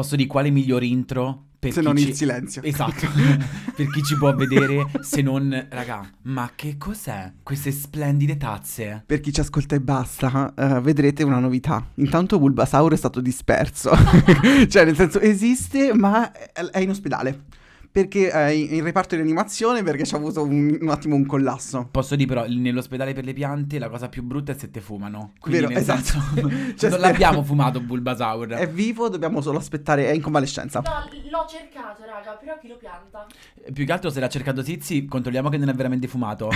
posso dire quale miglior intro per se non ci... il silenzio. Esatto. per chi ci può vedere, se non, raga, ma che cos'è? Queste splendide tazze. Per chi ci ascolta e basta, uh, vedrete una novità. Intanto Bulbasaur è stato disperso. cioè, nel senso, esiste, ma è in ospedale perché eh, in reparto di animazione perché ci ha avuto un, un, attimo un collasso. Posso dire però, nell'ospedale per le piante la cosa più brutta è se te fumano. Quindi Vero, esatto. Senso, cioè, non l'abbiamo fumato Bulbasaur. È vivo, dobbiamo solo aspettare, è in convalescenza. No, l'ho cercato raga, però chi lo pianta? Eh, più che altro se l'ha cercato Tizi, controlliamo che non è veramente fumato.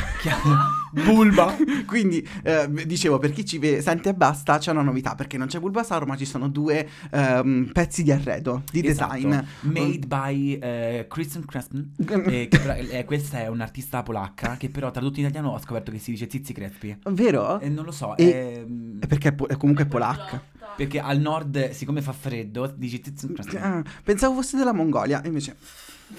Bulba. Quindi, eh, dicevo, per chi ci vede, sente e basta, c'è una novità, perché non c'è Bulbasaur, ma ci sono due ehm, pezzi di arredo, di esatto. design. Made by eh, Chris Kristen Krespin. Eh, eh, questa è un'artista polacca che però tradotto in italiano ho scoperto che si dice Zizi Crespi. Vero? E eh, non lo so. E... È... Ehm, è perché è po- è comunque è polacca. Perché al nord, siccome fa freddo, dici Zizi Crespi. Ah, pensavo fosse della Mongolia, invece...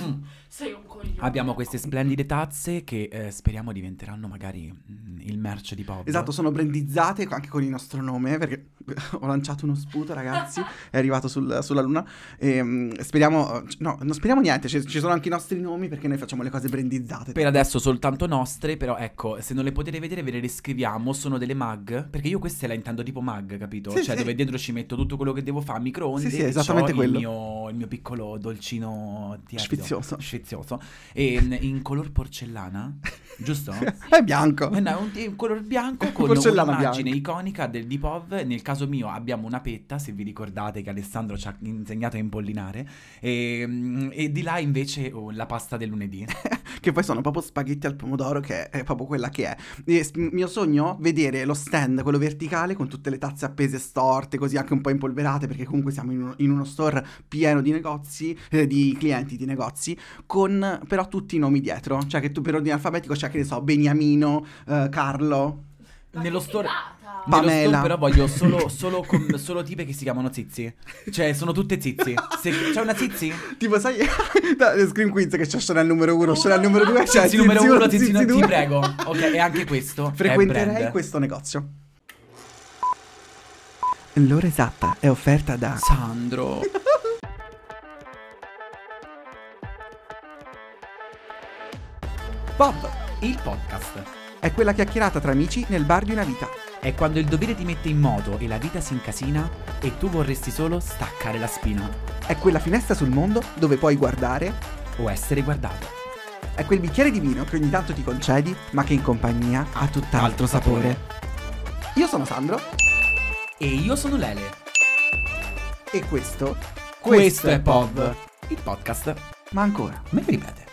Mm. Sei un coglione. Abbiamo queste splendide tazze che eh, speriamo diventeranno magari mm, il merce di Bob. Esatto, sono brandizzate anche con il nostro nome perché ho lanciato uno sputo, ragazzi, è arrivato sul, sulla luna. E, ehm, speriamo, no, non speriamo niente, ci, ci, sono anche i nostri nomi perché noi facciamo le cose brandizzate. Per adesso soltanto nostre, però ecco, se non le potete vedere ve le riscriviamo, sono delle mag, perché io queste la intendo tipo mag, capito? Sì, cioè sì. dove dietro ci metto tutto quello che devo fare, microonde, sì, sì, esattamente quello. Il mio, il mio piccolo dolcino tiepido. Sfizioso. Sfizioso prezioso. E in color porcellana. Giusto? è bianco. Eh, è un, colore bianco con un'immagine iconica del Dipov. Nel caso mio abbiamo una petta, se vi ricordate che Alessandro ci ha insegnato a impollinare. E, ehm, e di là invece oh, la pasta del lunedì. che poi sono proprio spaghetti al pomodoro, che è proprio quella che è. E, mio sogno? Vedere lo stand, quello verticale, con tutte le tazze appese storte, così anche un po' impolverate, perché comunque siamo in, uno, in uno store pieno di negozi, eh, di clienti di negozi, con però tutti i nomi dietro. Cioè che tu per ordine alfabetico c'è cioè che ne so, Beniamino, eh, Carlo. Ma nello store... Nello però voglio solo, solo, com- solo tipe che si chiamano Zizi. Cioè, sono tutte Zizi. Se c'è una Zizi? Tipo, sai, da Scream Queens che c'è Chanel numero uno, 1, Chanel numero due, c'è Zizi numero uno, Zizi, zizi, ti prego. Ok, e anche questo. Frequenterei questo negozio. L'ora esatta è offerta da Sandro. Bob il podcast. È quella chiacchierata tra amici nel bar di una vita. È quando il dovere ti mette in moto e la vita si incasina e tu vorresti solo staccare la spina. È quella finestra sul mondo dove puoi guardare o essere guardato. È quel bicchiere di vino che ogni tanto ti concedi, ma che in compagnia ha tutt'altro sapore. Io sono Sandro. E io sono Lele. E questo. Questo, questo è Pov, il podcast. Ma ancora, me lo ripete.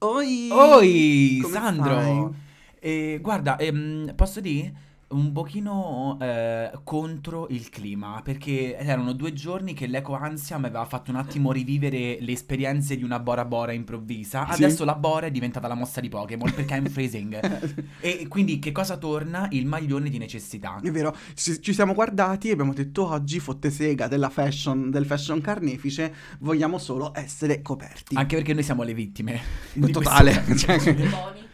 Oi! Oi, Come Sandro! Fai? Eh, guarda, ehm, posso dire? un pochino eh, contro il clima, perché erano due giorni che l'eco ansia mi aveva fatto un attimo rivivere le esperienze di una Bora Bora improvvisa. Adesso la Bora è diventata la mossa di Pokémon perché è un freezing. e quindi che cosa torna? Il maglione di necessità. È vero, ci, ci siamo guardati e abbiamo detto oggi fotte sega della fashion, del fashion carnefice, vogliamo solo essere coperti. Anche perché noi siamo le vittime. Totale. Cioè...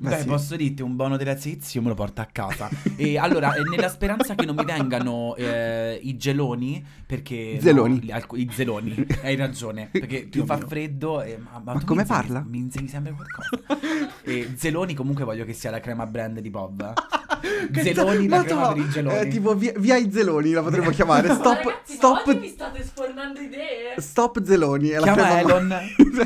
Beh, Beh sì. posso dirti un bono della io me lo porto a casa. e allora, nella speranza che non mi vengano eh, i geloni, perché... Zeloni. No, alc- I zeloni, hai ragione, perché più, fa freddo e... Ma, ma, ma come insegni, parla? Mi insegni sempre qualcosa. e zeloni comunque voglio che sia la crema brand di Bob. zeloni, la crema per i eh, geloni. Eh, tipo via, via, i zeloni la potremmo chiamare. Stop, ragazzi, stop... mi state sfornando idee. Stop zeloni. È Chiama la Elon.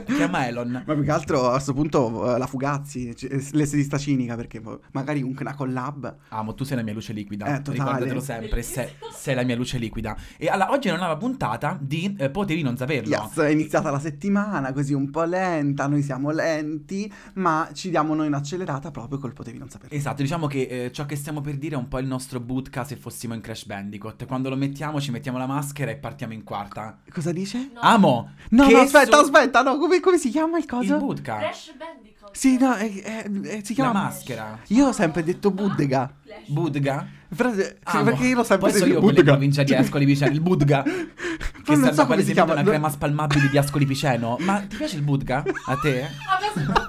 Chiama Elon. Ma più che altro a questo punto eh, la Fugazzi, le eh, l'essere cinica perché magari comunque una collab. Amo, ah, tu sei la mia luce liquida. Eh, Ricordatelo sempre, se, sei, la mia luce liquida. E allora, oggi non aveva puntata di eh, Potevi non saperlo. Yes, è iniziata la settimana, così un po' lenta, noi siamo lenti, ma ci diamo noi un'accelerata proprio col Potevi non saperlo. Esatto, diciamo che eh, ciò che stiamo per dire è un po' il nostro bootca se fossimo in Crash Bandicoot. Quando lo mettiamo, ci mettiamo la maschera e partiamo in quarta. Cosa dice? No. Amo! No, no aspetta, su... aspetta, no, come, come, si chiama il coso? Il bootca. Crash Bandicoot. Sì, no, è, è, è, si chiama... La maschera. Io ho sempre detto Budga. Budga? Frate, ah, sì, perché io lo sempre detto so io Budga. Io provincia di Ascoli Piceno, il Budga. che non so come si chiama. una crema spalmabile di Ascoli Piceno. Ma ti piace il Budga? A te? A me sembra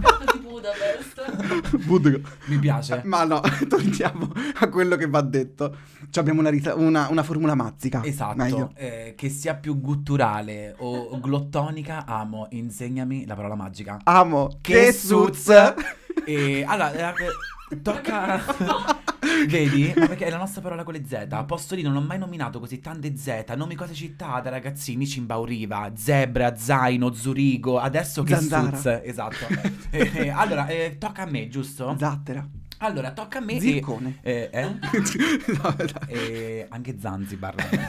Budapest. Budapest. Mi piace. Ma no, torniamo a quello che va detto. Cioè abbiamo una, rita- una, una formula mazzica. Esatto. Eh, che sia più gutturale o glottonica, amo. Insegnami la parola magica. Amo. Che, che suz. E allora... Eh, Tocca. Vedi? Ma perché è la nostra parola con le Z. A posto lì non ho mai nominato così tante Z. Nomi cose città da ragazzini, Ci imbauriva. Zebra, Zaino, Zurigo. Adesso che Zanzara. Esatto. eh, eh, allora, eh, tocca a me, giusto? Zattera. Allora, tocca a me. Zircone. E, eh, eh? no, e eh, anche Zanzibar. Eh,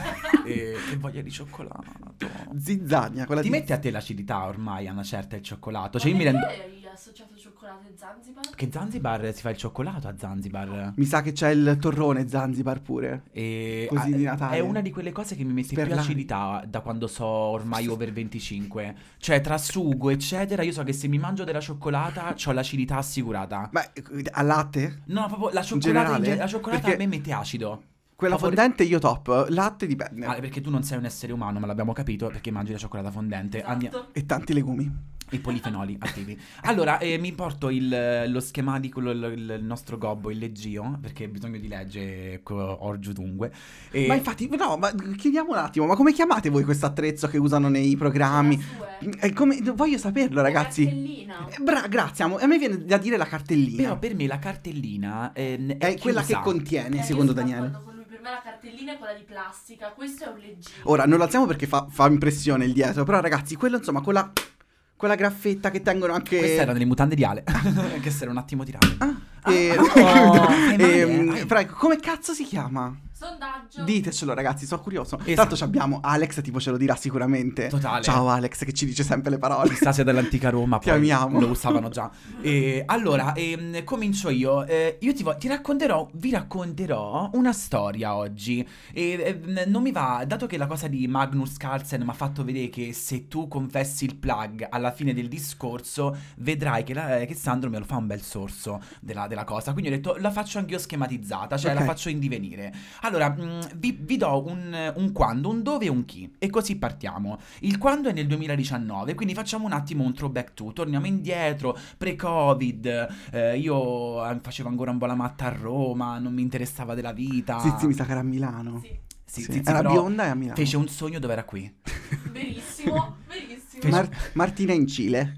e, che voglia di cioccolato. Zizzagna. Ti di... mette a te l'acidità ormai a una certa il cioccolato. Cioè, Ma io mi rendo. associato cioccolato e Zanzibar? Perché Zanzibar si fa il cioccolato a Zanzibar. Mi sa che c'è il torrone Zanzibar pure. E Così a, di Natale. È una di quelle cose che mi mette Sperlani. più acidità da quando so ormai over 25. Cioè, tra sugo, eccetera, io so che se mi mangio della cioccolata ho l'acidità assicurata. Ma eh, al latte? No, proprio la cioccolata, in ge- la cioccolata Perché... a me mette acido. Quella Favore... fondente io top, latte dipende. Ah, perché tu non sei un essere umano, ma l'abbiamo capito, perché mangi la cioccolata fondente esatto. Andia... e tanti legumi. I polifenoli attivi. Allora, eh, mi porto il, lo schema di quello, il, nostro gobbo, il leggio, perché bisogno di legge ecco, orgio dunque. E... Ma infatti, no, ma chiediamo un attimo, ma come chiamate voi questo attrezzo che usano nei programmi? Eh, come, voglio saperlo, ragazzi. La cartellina. Eh, bra- grazie, amo. a me viene da dire la cartellina. Però per me la cartellina ehm, è, è quella che contiene, secondo Daniele la cartellina è quella di plastica, questo è un leggio. Ora, non lo alziamo perché fa, fa impressione il dietro, però ragazzi, quello insomma, quella quella graffetta che tengono anche. Questa era delle mutande di Ale. Anche se era un attimo tirato. Ah, ah, e... oh, e... Però ecco, come cazzo si chiama? Sondaggio. Ditecelo ragazzi, sono curioso. Esatto. Tanto abbiamo Alex, tipo ce lo dirà sicuramente. Totale. Ciao Alex che ci dice sempre le parole. L'estate dell'antica Roma, poi ti amiamo. lo usavano già. E, allora, e, ehm, comincio io. E, eh, io ti, vo- ti, racconterò, vi racconterò una storia oggi. E, ehm, non mi va, dato che la cosa di Magnus Carlsen mi ha fatto vedere che se tu confessi il plug alla fine del discorso, vedrai che, la, eh, che Sandro me lo fa un bel sorso della, della, cosa. Quindi ho detto, la faccio anch'io schematizzata, cioè okay. la faccio in divenire. Allora, mm, vi, vi, do un, un, quando, un dove e un chi. E così partiamo. Il quando è nel 2019, quindi facciamo un attimo un throwback to. Torniamo indietro, pre-Covid. Eh, io eh, facevo ancora un po' la matta a Roma, non mi interessava della vita. Sì, sì, mi sa che era a Milano. Sì. Sì, sì, sì, era bionda e a Milano. Fece un sogno dove era qui. Verissimo, verissimo. Fece... Mar- Martina in Cile.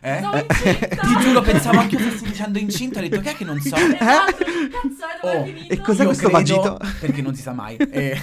Eh? eh? Ti giuro, pensavo anche io stessi dicendo incinta. Ho detto che è che non so. Esatto, eh? oh, e cos'è io questo vagito? Perché non si sa mai. Eh,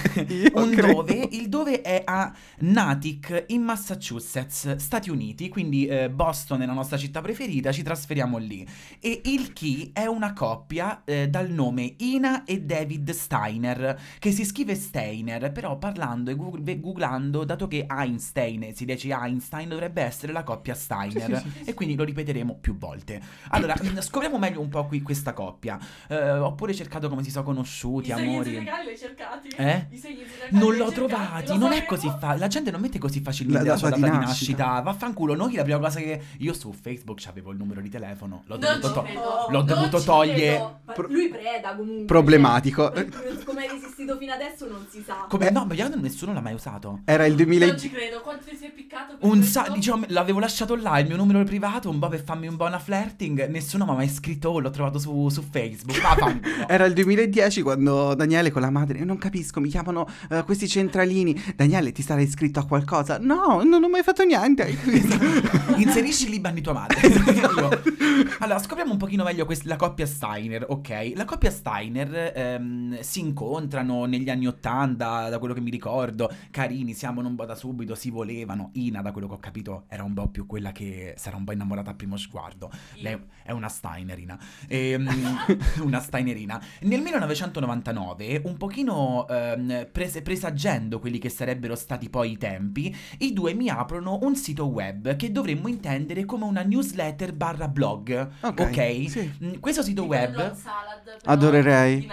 un credo. dove, il dove è a Natick in Massachusetts, Stati Uniti. Quindi eh, Boston è la nostra città preferita. Ci trasferiamo lì. E il chi è una coppia eh, dal nome Ina e David Steiner, che si scrive Steiner, però parlando e googlando, dato che Einstein si dice Einstein, dovrebbe essere la coppia Steiner. Sì, sì, sì e quindi lo ripeteremo più volte. Allora, scopriamo meglio un po' qui questa coppia. Eh, ho pure cercato come si sono conosciuti, I amori. I segni zodiacali li hai cercati? Eh? I segni zodiacali Non l'ho trovati, lo non è così facile. La gente non mette così facilmente la, la sua data di nascita. nascita. Vaffanculo, noi la prima cosa che io su Facebook avevo il numero di telefono, l'ho non dovuto, to- no, l'ho dovuto togliere. Pro- lui preda comunque. Problematico. Eh, come hai resistito fino adesso non si sa. Come no, ma io nessuno l'ha mai usato. Era il 2000 Non ci credo, quanto ti sei piccato Un sa- diciamo, l'avevo lasciato là il mio numero primo arrivato un po' per farmi un buona flirting, nessuno mi ha mai scritto, oh, l'ho trovato su, su Facebook. Era il 2010 quando Daniele con la madre, non capisco, mi chiamano uh, questi centralini, Daniele ti sarai iscritto a qualcosa? No, non ho mai fatto niente. Inserisci i Liban tua madre. Esatto. allora, scopriamo un pochino meglio la coppia Steiner, ok? La coppia Steiner ehm, si incontrano negli anni 80, da quello che mi ricordo, carini, siamo non da subito, si volevano, Ina da quello che ho capito era un po' più quella che sarà un po' innamorata a primo sguardo. Lei è una Steinerina. E, ehm, una Steinerina. Nel 1999, un pochino ehm, pres- presagendo quelli che sarebbero stati poi i tempi, i due mi aprono un sito web che dovremmo intendere come una newsletter barra blog. Ok? okay? Sì. Mm, questo sito Dico web... Salad, Adorerei.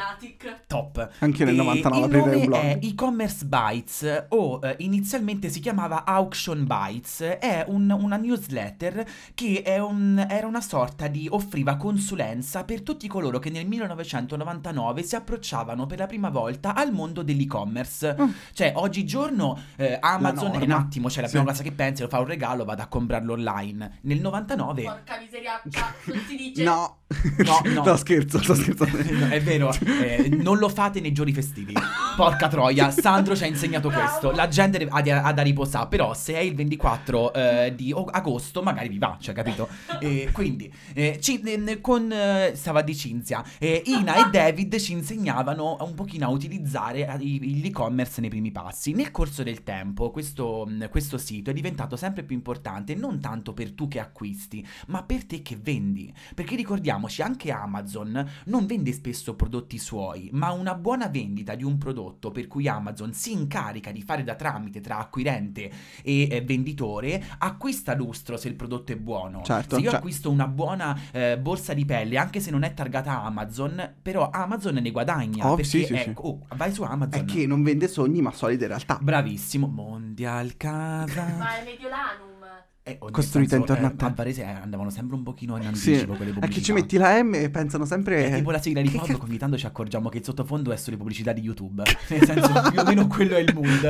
Top. Anche nel 99 aprirei un blog. è e-commerce bytes o eh, inizialmente si chiamava Auction Bytes. È un, una newsletter che un, era una sorta di offriva consulenza per tutti coloro che nel 1999 si approcciavano per la prima volta al mondo dell'e-commerce. Mm. Cioè, oggigiorno eh, Amazon è un attimo, cioè la prima sì. cosa che pensi, lo fa un regalo, vado a comprarlo online. Nel 99 Porca miseria, cazzo, si dice No No, no. no scherzo, sto scherzando. No, è vero, eh, non lo fate nei giorni festivi. Porca troia, Sandro ci ha insegnato questo. La gente ha, da, ha da riposare, però se è il 24 eh, di agosto magari vi va, cioè, capito? Eh, quindi, ci, con eh, stava di Cinzia, Ina e David ci insegnavano un pochino a utilizzare l'e-commerce nei primi passi. Nel corso del tempo questo, mm, questo sito è diventato sempre più importante, non tanto per tu che acquisti, ma per te che vendi. Perché ricordiamo ricordiamoci, anche Amazon non vende spesso prodotti suoi, ma una buona vendita di un prodotto per cui Amazon si incarica di fare da tramite tra acquirente e eh, venditore, acquista lustro se il prodotto è buono. Certo, se io certo. acquisto una buona eh, borsa di pelle, anche se non è targata Amazon, però Amazon ne guadagna. Oh, perché sì, sì, è, sì. Oh, vai su Amazon. È che non vende sogni ma solide realtà. Bravissimo, Mondial Casa. ma è Mediolanum. Eh, costruita intorno a eh, te. A Varese eh, andavano sempre un pochino in anticipo sì. quelle pubblicità. È che ci metti la M e pensano sempre... È tipo la sigla di Pop, ogni tanto ci accorgiamo che il sottofondo è sulle pubblicità di YouTube. Nel senso, più o meno quello è il mood.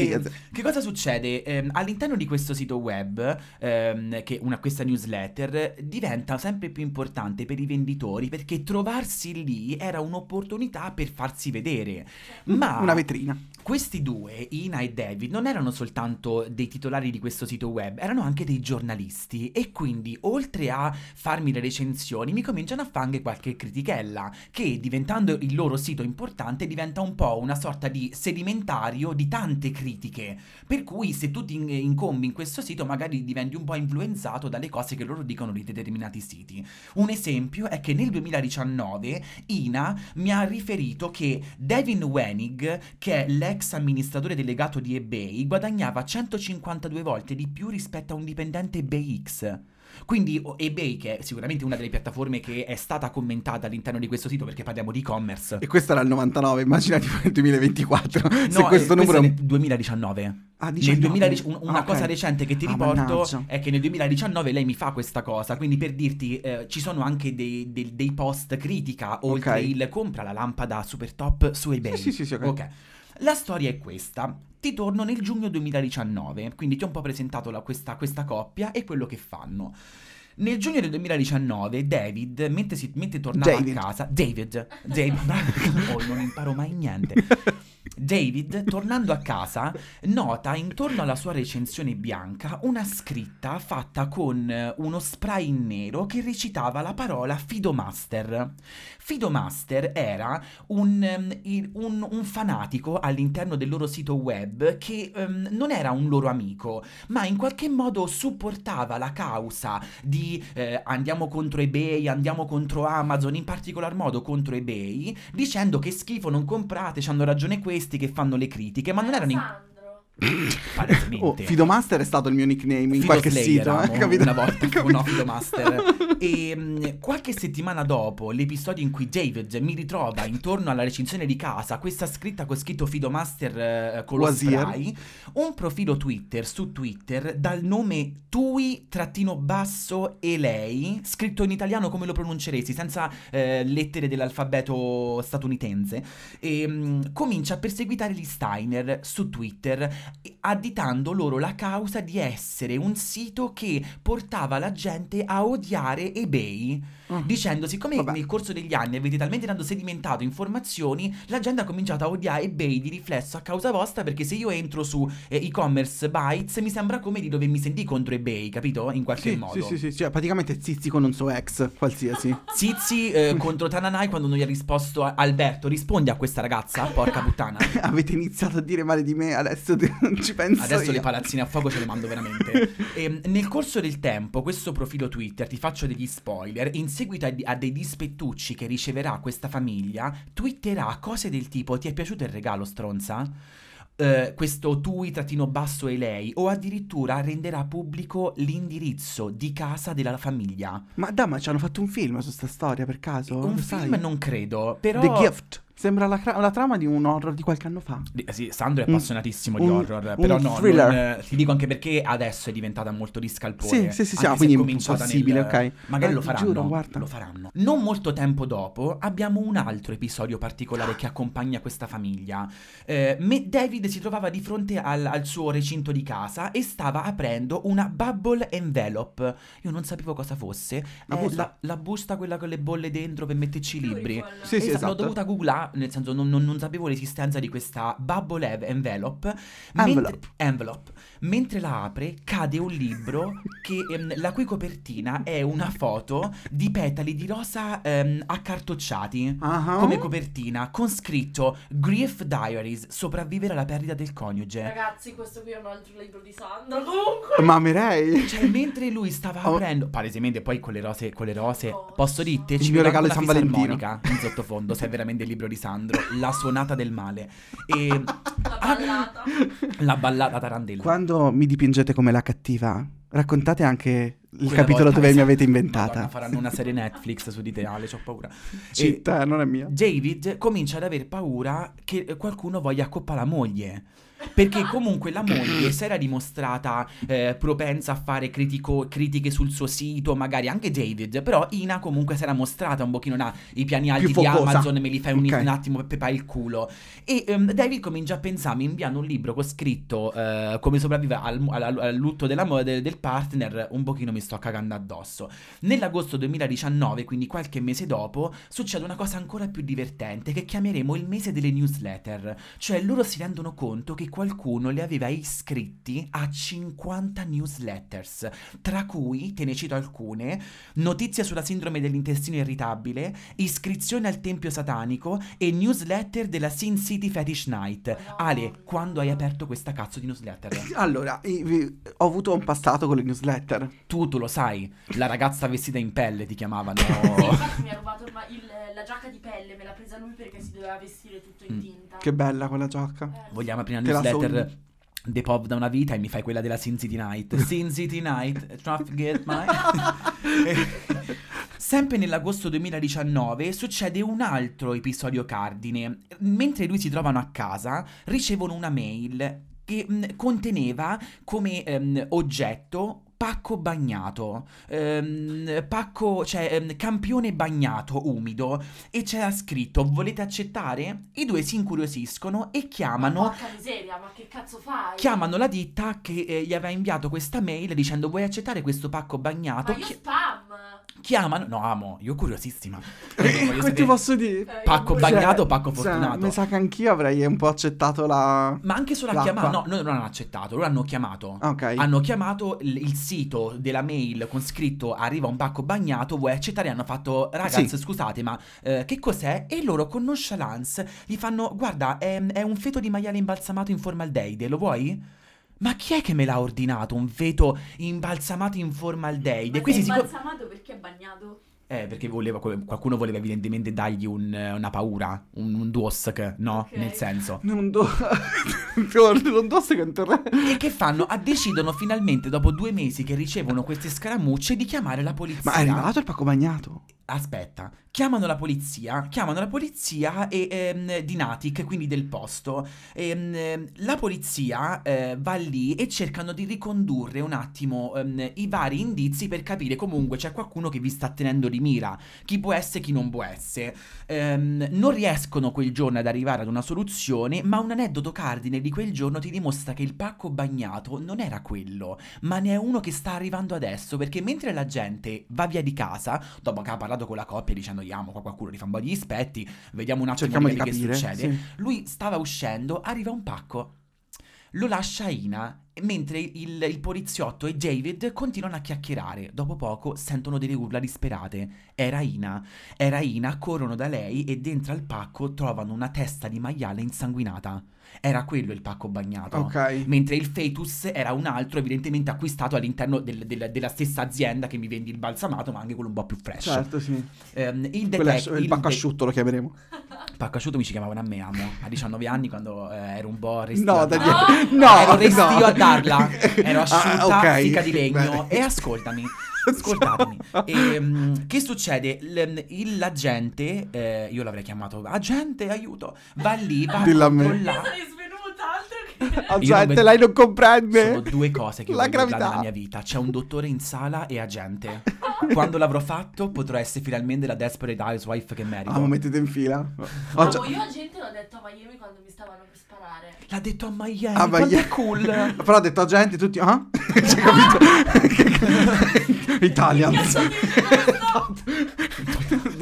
E, ehm, che cosa succede? Eh, all'interno di questo sito web, ehm, che una, questa newsletter, diventa sempre più importante per i venditori perché trovarsi lì era un'opportunità per farsi vedere. Mm, Ma... Una vetrina. Questi due, Ina e David, non erano soltanto dei titolari di questo sito web, erano anche dei giornalisti e quindi oltre a farmi le recensioni mi cominciano a fare anche qualche critichella che diventando il loro sito importante diventa un po' una sorta di sedimentario di tante critiche per cui se tu ti incombi in questo sito magari diventi un po' influenzato dalle cose che loro dicono di determinati siti. Un esempio è che nel 2019 Ina mi ha riferito che Devin Wenig, che è l'ex amministratore delegato di eBay, guadagnava 152 volte di più rispetto diventa un dipendente BX. Quindi eBay, che è sicuramente una delle piattaforme che è stata commentata all'interno di questo sito, perché parliamo di e-commerce. E questo era il 99, immaginati il 2024. No, se questo eh, numero... Questo è 2019. Ah, 19. Nel 2000, una ah, cosa recente che ti ah, riporto ah, è che nel 2019 lei mi fa questa cosa, quindi per dirti eh, ci sono anche dei, dei, dei post critica oltre okay. il compra la lampada super top su eBay. Sì, sì, sì, ok. okay. La storia è questa ti torno nel giugno 2019, quindi ti ho un po' presentato la, questa, questa coppia e quello che fanno. Nel giugno del 2019 David, mentre, si, mentre tornava David. a casa, David, David, oh, non imparo mai niente. David, tornando a casa, nota intorno alla sua recensione bianca una scritta fatta con uno spray in nero che recitava la parola Fidomaster. Fido Master era un, ehm, un, un fanatico all'interno del loro sito web che um, non era un loro amico, ma in qualche modo supportava la causa di eh, andiamo contro eBay, andiamo contro Amazon, in particolar modo contro eBay, dicendo che schifo non comprate, ci hanno ragione questi che fanno le critiche, ma non erano in... Palesemente. Oh, Fidomaster è stato il mio nickname in Fido qualche Slayer, sito, eh, capito? Una volta, no, Master. E ehm, qualche settimana dopo l'episodio in cui David mi ritrova intorno alla recinzione di casa questa scritta con scritto Fidomaster eh, con lo spray, un profilo Twitter su Twitter dal nome tui trattino basso e lei, scritto in italiano come lo pronunceresti, senza eh, lettere dell'alfabeto statunitense, e, ehm, mh, comincia a perseguitare gli Steiner su Twitter additando loro la causa di essere un sito che portava la gente a odiare eBay Mm. dicendo siccome Vabbè. nel corso degli anni avete talmente tanto sedimentato informazioni, la gente ha cominciato a odiare eBay di riflesso a causa vostra perché se io entro su eh, e-commerce bytes mi sembra come di dovermi sentire contro eBay, capito? In qualche sì, modo. Sì, sì, sì, cioè praticamente zizi con un suo ex, qualsiasi. zizi eh, contro Tananai quando non gli ha risposto a- Alberto, rispondi a questa ragazza, porca puttana. Avete iniziato a dire male di me, adesso non ci penso Adesso io. le palazzine a fuoco ce le mando veramente. e, ehm, nel corso del tempo questo profilo Twitter, ti faccio degli spoiler, insieme seguito a, a, dei dispettucci che riceverà questa famiglia, twitterà cose del tipo ti è piaciuto il regalo stronza? Uh, questo tui trattino basso e lei o addirittura renderà pubblico l'indirizzo di casa della famiglia ma damma ci hanno fatto un film su sta storia per caso un film sai? non credo però The Gift Sembra la, la, trama di un horror di qualche anno fa. Sì, Sandro è appassionatissimo mm, di horror, però no, thriller. Non, ti dico anche perché adesso è diventata molto di scalpore. Sì, sì, sì, sì ah, quindi è possibile, nel, ok. Magari eh, lo faranno, giuro, guarda. lo faranno. Non molto tempo dopo abbiamo un altro episodio particolare che accompagna questa famiglia. Eh, David si trovava di fronte al, al, suo recinto di casa e stava aprendo una bubble envelope. Io non sapevo cosa fosse. La, eh, busta. La, la, busta. quella con le bolle dentro per metterci i libri. Sì, sì, esatto. L'ho esatto. dovuta googlare nel senso non, non, non sapevo l'esistenza di questa bubble envelope. Envelope. Mentre, envelope mentre la apre cade un libro che, ehm, la cui copertina è una foto di petali di rosa ehm, accartocciati uh -huh. come copertina con scritto Grief Diaries, sopravvivere alla perdita del coniuge. Ragazzi, questo qui è un altro libro di Sandra, comunque. Ma amerei. Cioè, mentre lui stava oh. aprendo, palesemente poi con le rose, con le rose, oh, posso dirti, il mio regalo di San Valentino in sottofondo, se è veramente il libro di Sandro, la suonata del male e la ballata. la ballata tarandella. Quando chiedo, mi dipingete come la cattiva? Raccontate anche il Quella capitolo dove mi avete inventata. Madonna, faranno una serie Netflix su di te, Ale, ho paura. Città, e non è mia. David comincia ad aver paura che qualcuno voglia accoppare la moglie. Perché comunque la moglie si era dimostrata eh, propensa a fare critico, critiche sul suo sito, magari anche David, però Ina comunque si era mostrata un pochino là, i piani alti di Amazon me li fai un, okay. un attimo per pepare il culo. E um, David comincia a pensare, mi inviano un libro con scritto uh, come sopravvive al, al, al, lutto della mo- del, del partner, un pochino mi sto cagando addosso. Nell'agosto 2019, quindi qualche mese dopo, succede una cosa ancora più divertente che chiameremo il mese delle newsletter, cioè loro si rendono conto che qualcuno li aveva iscritti a 50 newsletters, tra cui, te ne cito alcune, notizia sulla sindrome dell'intestino irritabile, iscrizione al tempio satanico e newsletter della Sin City Fetish Night. Ale, quando hai aperto questa cazzo di newsletter? Allora, ho avuto un passato con le newsletter. Tu, tu lo sai, la ragazza vestita in pelle ti chiamavano. sì, infatti mi ha rubato il, la giacca di pelle, me l'ha presa lui perché si doveva vestire tutto in mm. tinta. Mm. Che bella quella giacca. Vogliamo aprire una newsletter The dei pop da una vita e mi fai quella della Sin City Night. Sin City Night, traffic get my... Sempre nell'agosto 2019 succede un altro episodio cardine. Mentre lui si trovano a casa, ricevono una mail che mm, conteneva come ehm, oggetto pacco bagnato, ehm, pacco, cioè ehm, campione bagnato umido e c'era scritto volete accettare? I due si incuriosiscono e chiamano... Ma miseria, ma che cazzo fai? Chiamano la ditta che eh, gli aveva inviato questa mail dicendo vuoi accettare questo pacco bagnato? Ma io Chi- spam! Chiamano, no amo, io curiosissima. che ti posso dire? Eh, pacco bagnato, cioè, pacco fortunato. Cioè, mi sa che anch'io avrei un po' accettato la... Ma anche solo la chiamata, no, loro non hanno accettato, loro hanno chiamato. Ok. Hanno chiamato il, il sito della mail con scritto arriva un pacco bagnato, vuoi accettare? Hanno fatto ragazzi sì. scusate ma eh, che cos'è? E loro con nonchalance gli fanno guarda è, è un feto di maiale imbalsamato in formaldeide, lo vuoi? Ma chi è che me l'ha ordinato un feto imbalsamato in formaldeide? Ma Quindi, imbalsamato sicur- perché è bagnato? Eh, perché voleva, qualcuno voleva evidentemente dargli un, eh, una paura, un, un duosk, no? Okay. Nel senso. Non do... non duosk è un terreno. E che fanno? Ah, decidono finalmente, dopo due mesi che ricevono queste scaramucce, di chiamare la polizia. Ma è arrivato il pacco bagnato? Aspetta, chiamano la polizia, chiamano la polizia e, ehm, di Natic, quindi del posto. E, ehm, la polizia eh, va lì e cercano di ricondurre un attimo ehm, i vari indizi per capire comunque c'è qualcuno che vi sta tenendo di mira, chi può essere e chi non può essere. Ehm, non riescono quel giorno ad arrivare ad una soluzione, ma un aneddoto cardine di quel giorno ti dimostra che il pacco bagnato non era quello, ma ne è uno che sta arrivando adesso, perché mentre la gente va via di casa, dopo che ha parlato parlato con la coppia dicendo amo qua qualcuno gli fa un po' di dispetti, vediamo un attimo Cerchiamo di capire, che succede. Sì. Lui stava uscendo, arriva un pacco, lo lascia Ina, mentre il, il, poliziotto e David continuano a chiacchierare. Dopo poco sentono delle urla disperate. Era Ina. Era Ina, corrono da lei e dentro al pacco trovano una testa di maiale insanguinata. Era quello il pacco bagnato. Ok. Mentre il fetus era un altro, evidentemente acquistato all'interno del, del, della stessa azienda che mi vendi il balsamato, ma anche quello un po' più fresco. Certo, sì. Um, il, detec- il, il pacco de- asciutto lo chiameremo. Pacco asciutto mi ci chiamavano a me, amo. A 19 anni, quando eh, ero un po' restio. No, Daniele, no, ero restio no. a darla. Ero ah, asciutta, ah, okay. di legno. Bene. E ascoltami ascoltatemi. E, ehm, che succede? L- il, l'agente, eh, io l'avrei chiamato agente, aiuto, va lì, va Dilla a controllare. Me. Agente, non lei non comprende. Sono due cose che la voglio gravità. nella mia vita. C'è un dottore in sala e agente. Quando l'avrò fatto potrò essere finalmente la Desperate Housewife che merito. Ah, ma mettete in fila. Oh, già... Io agente l'ho detto a Miami quando mi stavano per sparare. L'ha detto a Miami, ah, quanto Miami. è cool. Però ha detto agente tutti, ah? C'è cioè, capito? Italian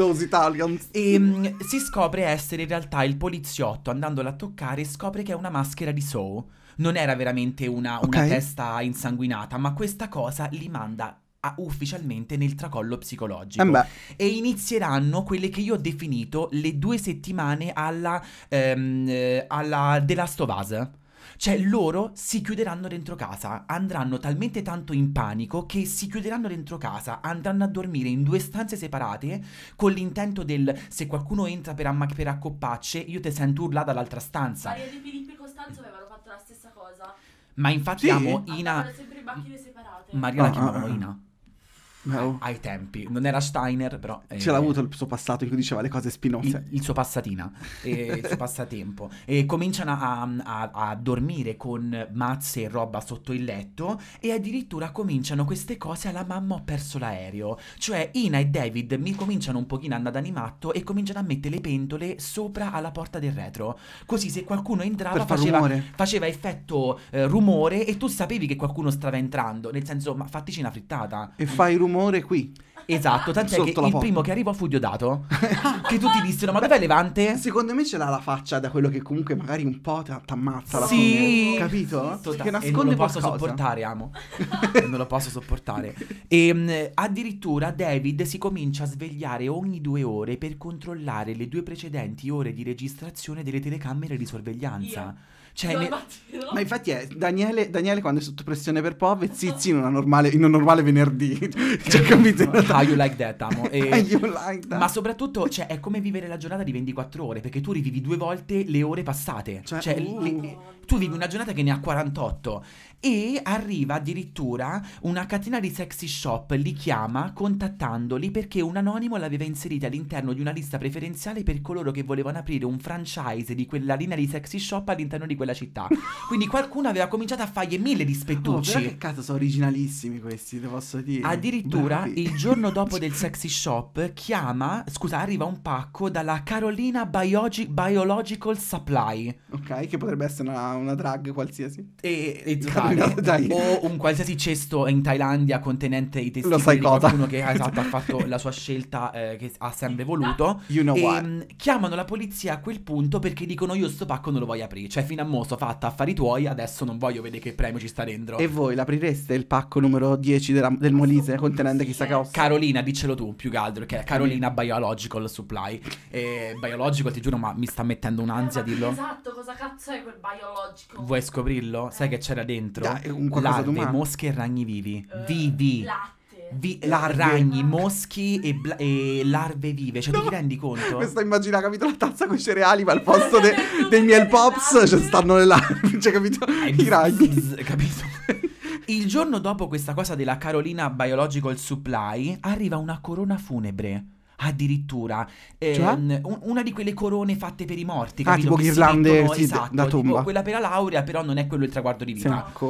those Italians. E ehm, mh, si scopre essere in realtà il poliziotto, andandola a toccare, scopre che è una maschera di Saw. Non era veramente una, una testa insanguinata, ma questa cosa li manda a, ufficialmente nel tracollo psicologico. Embè. Eh e inizieranno quelle che io ho definito le due settimane alla, ehm, eh, alla The Last of Us. Cioè loro si chiuderanno dentro casa, andranno talmente tanto in panico che si chiuderanno dentro casa, andranno a dormire in due stanze separate con l'intento del se qualcuno entra per, amma- per accoppacce io te sento urlare dall'altra stanza. Maria De Filippi e Costanzo avevano fatto la stessa cosa. Ma infatti sì. amo Ina... sempre in separate. Maria la ah, chiamavano ah, ah. Ina. No. ai tempi. Non era Steiner, però... Eh, Ce l'ha eh, avuto il suo passato, che diceva le cose spinose. Il, il suo passatina, eh, il suo passatempo. E cominciano a, a, a, dormire con mazze e roba sotto il letto e addirittura cominciano queste cose alla mamma ho perso l'aereo. Cioè Ina e David mi cominciano un pochino ad animatto e cominciano a mettere le pentole sopra alla porta del retro. Così se qualcuno entrava faceva, faceva, effetto eh, rumore e tu sapevi che qualcuno stava entrando. Nel senso, ma fattici una frittata. E fai rumore rumore qui. Esatto, tant'è che il porta. primo che arrivò fu Diodato. che tutti dissero: Ma dov'è Levante? Secondo me ce l'ha la faccia da quello che comunque magari un po' ti ammazza la sì. fine. Capito? Sì, Che nasconde e non lo posso qualcosa. sopportare, amo. non lo posso sopportare. E ehm, mh, addirittura David si comincia a svegliare ogni due ore per controllare le due precedenti ore di registrazione delle telecamere di sorveglianza. Yeah. Cioè, no, ne... no. Ma infatti è Daniele, Daniele, quando è sotto pressione per Pov zizzi in, in, un normale venerdì. cioè, capito? No, no, you like that, amo. E... you like that. Ma soprattutto cioè, è come vivere la giornata di 24 ore, perché tu rivivi due volte le ore passate. Cioè, cioè uh, le... tu vivi una giornata che ne ha 48 e arriva addirittura una catena di sexy shop, li chiama contattandoli perché un anonimo l'aveva inserita all'interno di una lista preferenziale per coloro che volevano aprire un franchise di quella linea di sexy shop all'interno di quella città. Quindi qualcuno aveva cominciato a fargli mille oh, dispettucci. Oh, che cazzo, sono originalissimi questi, te posso dire. Addirittura Bravi. il giorno dopo del sexy shop chiama, scusa, arriva un pacco dalla Carolina Biogi- Biological Supply. Ok, che potrebbe essere una, una drag qualsiasi. E, e mare. o un qualsiasi cesto in Thailandia contenente i testimoni di qualcuno che esatto, ha fatto la sua scelta eh, che ha sempre voluto. You know e, ehm, Chiamano la polizia a quel punto perché dicono io sto pacco non lo voglio aprire. Cioè fino a mo' sto fatta affari tuoi, adesso non voglio vedere che premio ci sta dentro. E voi l'aprireste il pacco numero 10 della, del Molise contenente chissà che ossa? Carolina, diccelo tu più che altro, che è Carolina Biological Supply. Eh, biological ti giuro ma mi sta mettendo un'ansia eh, dirlo. Esatto, cosa cazzo è quel biological? Vuoi scoprirlo? Sai eh. che c'era dentro? dentro da, eh, un larve, mosche e ragni vivi. Uh, vivi. Latte. Vi- larve. Eh, ragni, moschi e, bla- e, larve vive. Cioè, no. ti rendi conto? Questa immagina, capito, la tazza con i cereali, ma al posto de- dei miel pops ci cioè, stanno le larve. Cioè, capito? I ragni. capito? Il giorno dopo questa cosa della Carolina Biological Supply arriva una corona funebre addirittura cioè? ehm, cioè? un, una di quelle corone fatte per i morti. Ah, capito? tipo che ghirlande si sì, esatto, da tomba. quella per la laurea, però non è quello il traguardo di vita. Sì,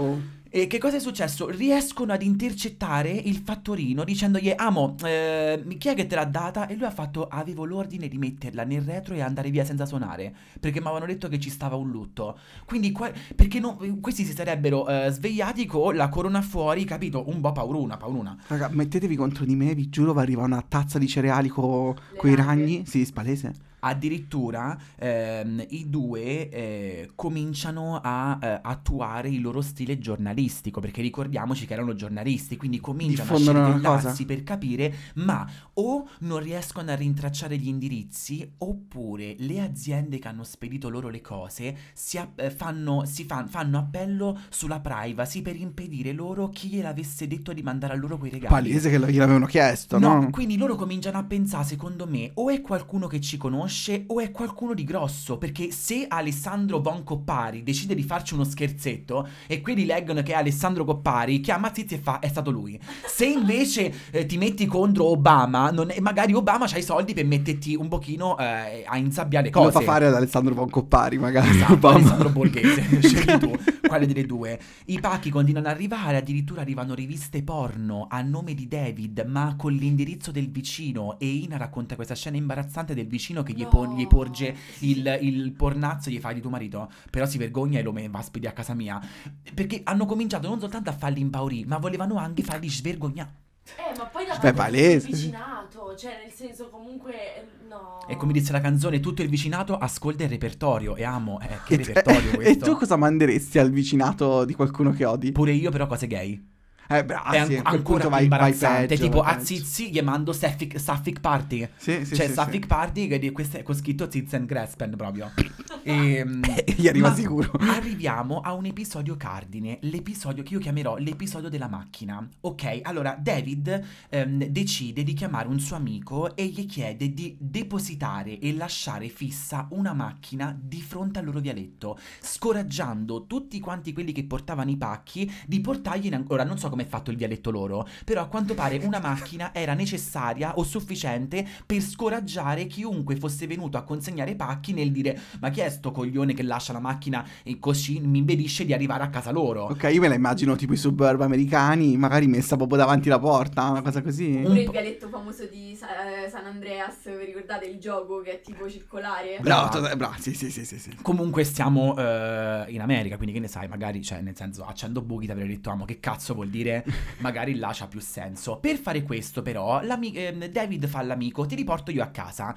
e che cosa è successo? Riescono ad intercettare il fattorino dicendogli Amo, eh, chi è che te l'ha data? E lui ha fatto, avevo l'ordine di metterla nel retro e andare via senza suonare Perché mi avevano detto che ci stava un lutto Quindi, qua, perché no, questi si sarebbero eh, svegliati con la corona fuori, capito? Un po' pauruna, pauruna Raga, mettetevi contro di me, vi giuro, va arriva una tazza di cereali con i ragni Sì, spalese Addirittura ehm, i due eh, cominciano a eh, attuare il loro stile giornalistico, perché ricordiamoci che erano giornalisti, quindi cominciano Diffondono a scervellarsi per capire, ma o non riescono a rintracciare gli indirizzi, oppure le aziende che hanno spedito loro le cose si, app- eh, fanno, si fan- fanno, appello sulla privacy per impedire loro chi gliel'avesse detto di mandare a loro quei regali. Palese che gliel'avevano chiesto, no? no? Quindi loro cominciano a pensare, secondo me, o è qualcuno che ci conosce, conosce o è qualcuno di grosso, perché se Alessandro Von Coppari decide di farci uno scherzetto e quelli leggono che è Alessandro Coppari, chiama Zizi e fa è stato lui. Se invece eh, ti metti contro Obama, è, magari Obama c'ha i soldi per metterti un pochino eh, a insabbiare le cose. Come fa fare ad Alessandro Von Coppari magari. Esatto, Alessandro Borghese, scegli tu quale delle due. I pacchi continuano ad arrivare, addirittura arrivano riviste porno a nome di David, ma con l'indirizzo del vicino e Ina racconta questa scena imbarazzante del vicino che gli gli, no. por, gli porge il, il, pornazzo, gli fai di tuo marito, però si vergogna e lo va a spedire a casa mia. Perché hanno cominciato non soltanto a farli impaurire, ma volevano anche farli svergognare. Eh, ma poi la Beh, palese. il vicinato, cioè nel senso comunque eh, no. E come dice la canzone, tutto il vicinato ascolta il repertorio e amo, eh, che e repertorio eh, questo. E tu cosa manderesti al vicinato di qualcuno che odi? Pure io però cose gay. Eh, bravo, ah, è sì, an- ancora vai, imbarazzante. Vai peggio, tipo a ah, Zizi chiamando Sapphic, Sapphic Party. Sì, sì, cioè sì, Sapphic sì. Party che questo è con scritto Zizi and Grespen proprio. Ehm, e, Gli arriva sicuro. Arriviamo a un episodio cardine, l'episodio che io chiamerò l'episodio della macchina. Ok, allora David ehm, decide di chiamare un suo amico e gli chiede di depositare e lasciare fissa una macchina di fronte al loro vialetto, scoraggiando tutti quanti quelli che portavano i pacchi di portargli ancora, non so come come è fatto il dialetto loro, però a quanto pare una macchina era necessaria o sufficiente per scoraggiare chiunque fosse venuto a consegnare pacchi nel dire ma chi è sto coglione che lascia la macchina e così mi impedisce di arrivare a casa loro. Ok, io me la immagino tipo i suburb americani, magari messa proprio davanti la porta, una cosa così. Oppure un il dialetto famoso di Sa- eh, San Andreas, vi ricordate il gioco che è tipo circolare? Bravo, bravo, bravo sì, sì, sì, sì, sì. Comunque siamo uh, eh, in America, quindi che ne sai, magari, cioè nel senso, accendo buchi, ti avrei detto amo, che cazzo vuol dire morire, magari là c'ha più senso. Per fare questo però, ehm, David fa l'amico, ti riporto io a casa.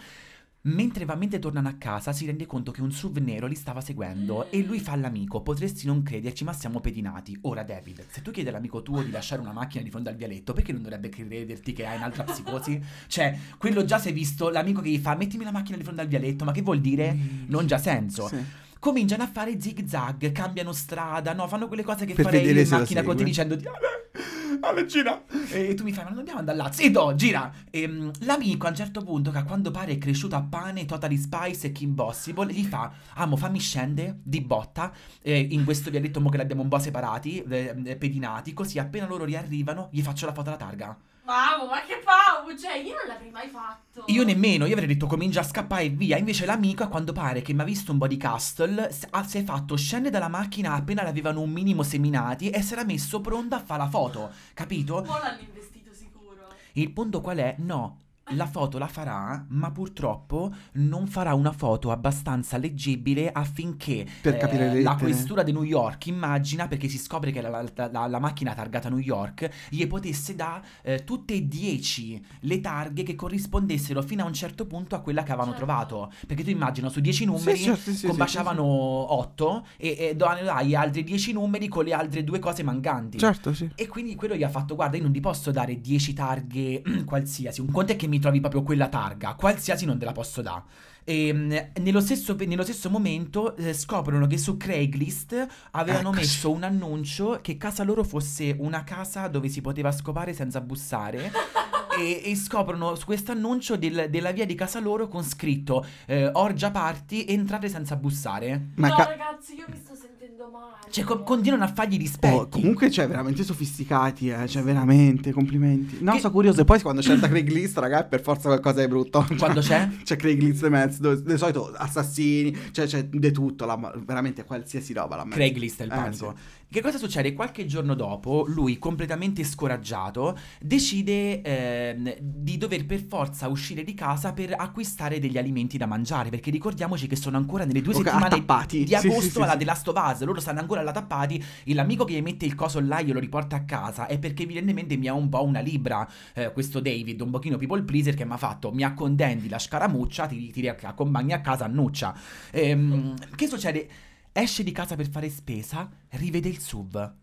Mentre va mente tornano a casa si rende conto che un SUV nero li stava seguendo e lui fa l'amico, potresti non crederci ma siamo pedinati. Ora David, se tu chiedi all'amico tuo di lasciare una macchina di fronte al vialetto, perché non dovrebbe crederti che hai un'altra psicosi? cioè, quello già si è visto, l'amico che gli fa mettimi la macchina di fronte al vialetto, ma che vuol dire? Non già senso. Sì. Cominciano a fare zig zag, cambiano strada, no, fanno quelle cose che per farei in macchina con te dicendo... Ah, Ale gira. E tu mi fai, ma non dobbiamo andare là. Sì, do, gira. E, ehm, l'amico a un certo punto, che a quanto pare è cresciuto a pane, Totally Spice e Kim Possible, gli fa, amo, fammi scendere di botta eh, in questo vialetto mo che l'abbiamo un po' separati, eh, pedinati, così appena loro riarrivano gli faccio la foto alla targa. Mamma, ma che paura! Cioè, io non l'avrei mai fatto. Io nemmeno, io avrei detto comincia a scappare e via. Invece l'amico, a quando pare che mi ha visto un body castle, si è fatto scendere dalla macchina appena l'avevano un minimo seminati e si era messo pronto a fare la foto, capito? Un po' l'hanno investito sicuro. Il punto qual è? No, la foto la farà, ma purtroppo non farà una foto abbastanza leggibile affinché per eh, la questura di New York immagina, perché si scopre che la, la, la, la macchina targata New York gli potesse dare eh, tutte e dieci le targhe che corrispondessero fino a un certo punto a quella che avevano certo. trovato. Perché tu immagino su dieci numeri sì, sì, sì, combaciavano otto e, e dai altri dieci numeri con le altre due cose mancanti. Certo, sì. E quindi quello gli ha fatto, guarda, io non ti posso dare dieci targhe qualsiasi. Un conto è che mi mi trovi proprio quella targa, qualsiasi non te la posso dare. E ehm, nello stesso, nello stesso momento eh, scoprono che su Craigslist avevano Eccoci. messo un annuncio che casa loro fosse una casa dove si poteva scopare senza bussare. e, e, scoprono questo annuncio del, della via di casa loro con scritto eh, Orgia Party, entrate senza bussare. Ma no, ragazzi, io mi sto prendo male. Cioè, co- continuano a fargli oh, rispetti. Oh, comunque, cioè, veramente sofisticati, eh. Cioè, veramente, complimenti. No, che... sono curioso. E poi quando c'è la Craigslist, raga, è per forza qualcosa di brutto. Quando cioè, c'è? C'è Craigslist e mezzo, dove, di solito assassini, cioè, c'è di tutto, la, veramente qualsiasi roba. La mezzo. Craigslist è il eh, panico. Eh, che cosa succede? Qualche giorno dopo, lui, completamente scoraggiato, decide eh, di dover per forza uscire di casa per acquistare degli alimenti da mangiare. Perché ricordiamoci che sono ancora nelle due okay, settimane attappati. di agosto sì, sì, alla sì, The Last of Us. Loro stanno ancora alla tappati. E l'amico che gli mette il coso là glielo riporta a casa. È perché evidentemente mi ha un po' una libra eh, questo David, un pochino people pleaser, che mi ha fatto mi accondendi la scaramuccia, ti, ti accompagni a casa a nuccia. Ehm, che succede? esce di casa per fare spesa, rivede il SUV.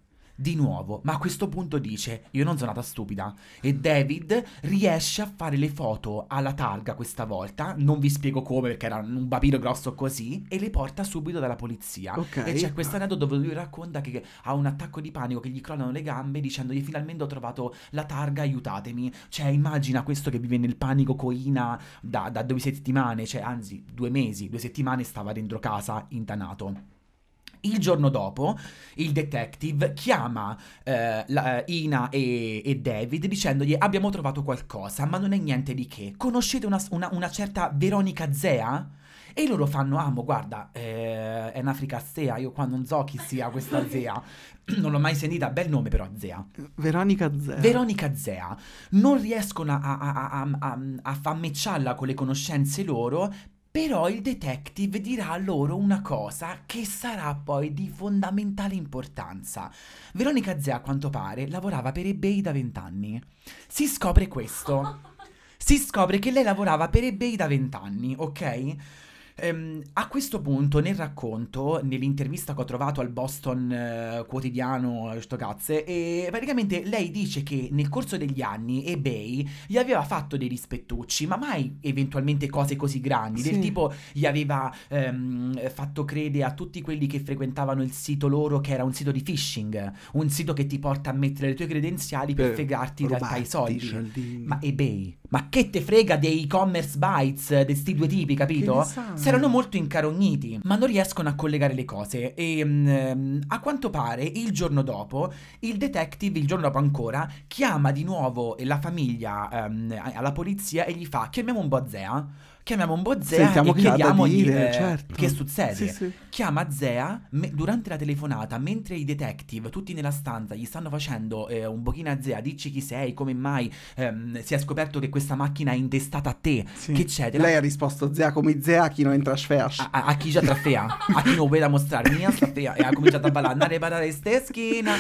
Di nuovo, ma a questo punto dice, io non sono andata stupida, e David riesce a fare le foto alla targa questa volta, non vi spiego come perché era un bambino grosso così, e le porta subito dalla polizia. Okay. E c'è questa aneddoto dove lui racconta che ha un attacco di panico che gli crollano le gambe dicendogli finalmente ho trovato la targa, aiutatemi. Cioè immagina questo che vive nel panico coina da, da due settimane, cioè anzi due mesi, due settimane stava dentro casa, intanato. Il giorno dopo il detective chiama eh, la, eh, Ina e, e, David dicendogli abbiamo trovato qualcosa, ma non è niente di che. Conoscete una, una, una certa Veronica Zea? E loro fanno, amo, guarda, eh, è un'Africa Zea, io qua non so chi sia questa Zea. non l'ho mai sentita, bel nome però, Zea. Veronica Zea. Veronica Zea. Non riescono a, a, a, a, a con le conoscenze loro però il detective dirà loro una cosa che sarà poi di fondamentale importanza. Veronica Zea, a quanto pare, lavorava per eBay da vent'anni. Si scopre questo. Si scopre che lei lavorava per eBay da vent'anni, ok? Ehm, a questo punto nel racconto, nell'intervista che ho trovato al Boston eh, quotidiano, sto praticamente lei dice che nel corso degli anni eBay gli aveva fatto dei rispettucci, ma mai eventualmente cose così grandi, sì. del tipo gli aveva ehm, fatto credere a tutti quelli che frequentavano il sito loro che era un sito di phishing, un sito che ti porta a mettere le tue credenziali per, per fregarti in realtà i soldi. Ma eBay ma che te frega dei commerce bytes, di sti due tipi, capito? Saranno molto incarogniti, ma non riescono a collegare le cose. E um, a quanto pare, il giorno dopo, il detective, il giorno dopo ancora, chiama di nuovo la famiglia um, alla polizia e gli fa: Chiamiamo un po' Zea chiamiamo un po' Zea Sentiamo e chiediamo dire, eh, certo. che succede. Sì, sì. Chiama Zea me- durante la telefonata, mentre i detective, tutti nella stanza, gli stanno facendo eh, un pochino a Zea, dici chi sei, come mai ehm, si è scoperto che questa macchina è intestata a te, sì. che c'è? Lei ha risposto Zea come Zea a chi non entra a, a, a chi già trafea, a chi non vuole mostrare, mia trafea, e ha cominciato a ballare, a riparare ste schiena.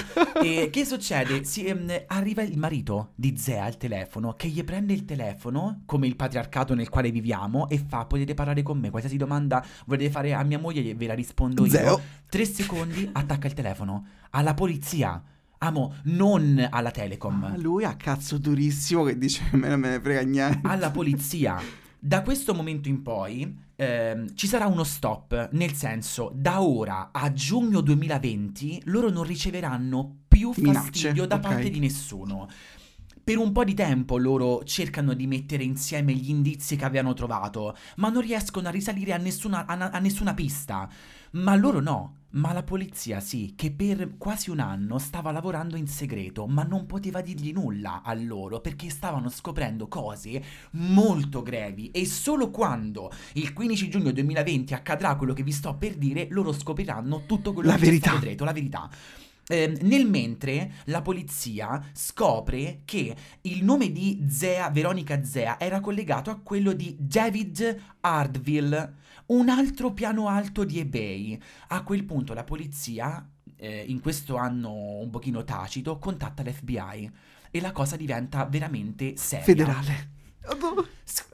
E che succede? Si, ehm, arriva il marito di Zea al telefono, che gli prende il telefono, come il patriarcato nel quale viviamo, chiamo e fa, potete parlare con me, qualsiasi domanda volete fare a mia moglie ve la rispondo io. Tre secondi, attacca il telefono. Alla polizia. Amo, non alla telecom. Ah, lui ha cazzo durissimo che dice a me non me ne frega niente. Alla polizia. Da questo momento in poi ehm, ci sarà uno stop, nel senso da ora a giugno 2020 loro non riceveranno più fastidio Minacce. da okay. parte di nessuno. Per un po' di tempo loro cercano di mettere insieme gli indizi che avevano trovato, ma non riescono a risalire a nessuna, a, a nessuna pista. Ma loro no, ma la polizia sì, che per quasi un anno stava lavorando in segreto, ma non poteva dirgli nulla a loro perché stavano scoprendo cose molto grevi e solo quando il 15 giugno 2020 accadrà quello che vi sto per dire, loro scopriranno tutto quello la che verità. sta segreto, la verità. Eh, nel mentre la polizia scopre che il nome di Zea, Veronica Zea, era collegato a quello di David Hardville, un altro piano alto di eBay. A quel punto la polizia, eh, in questo anno un pochino tacito, contatta l'FBI e la cosa diventa veramente seria. Federale.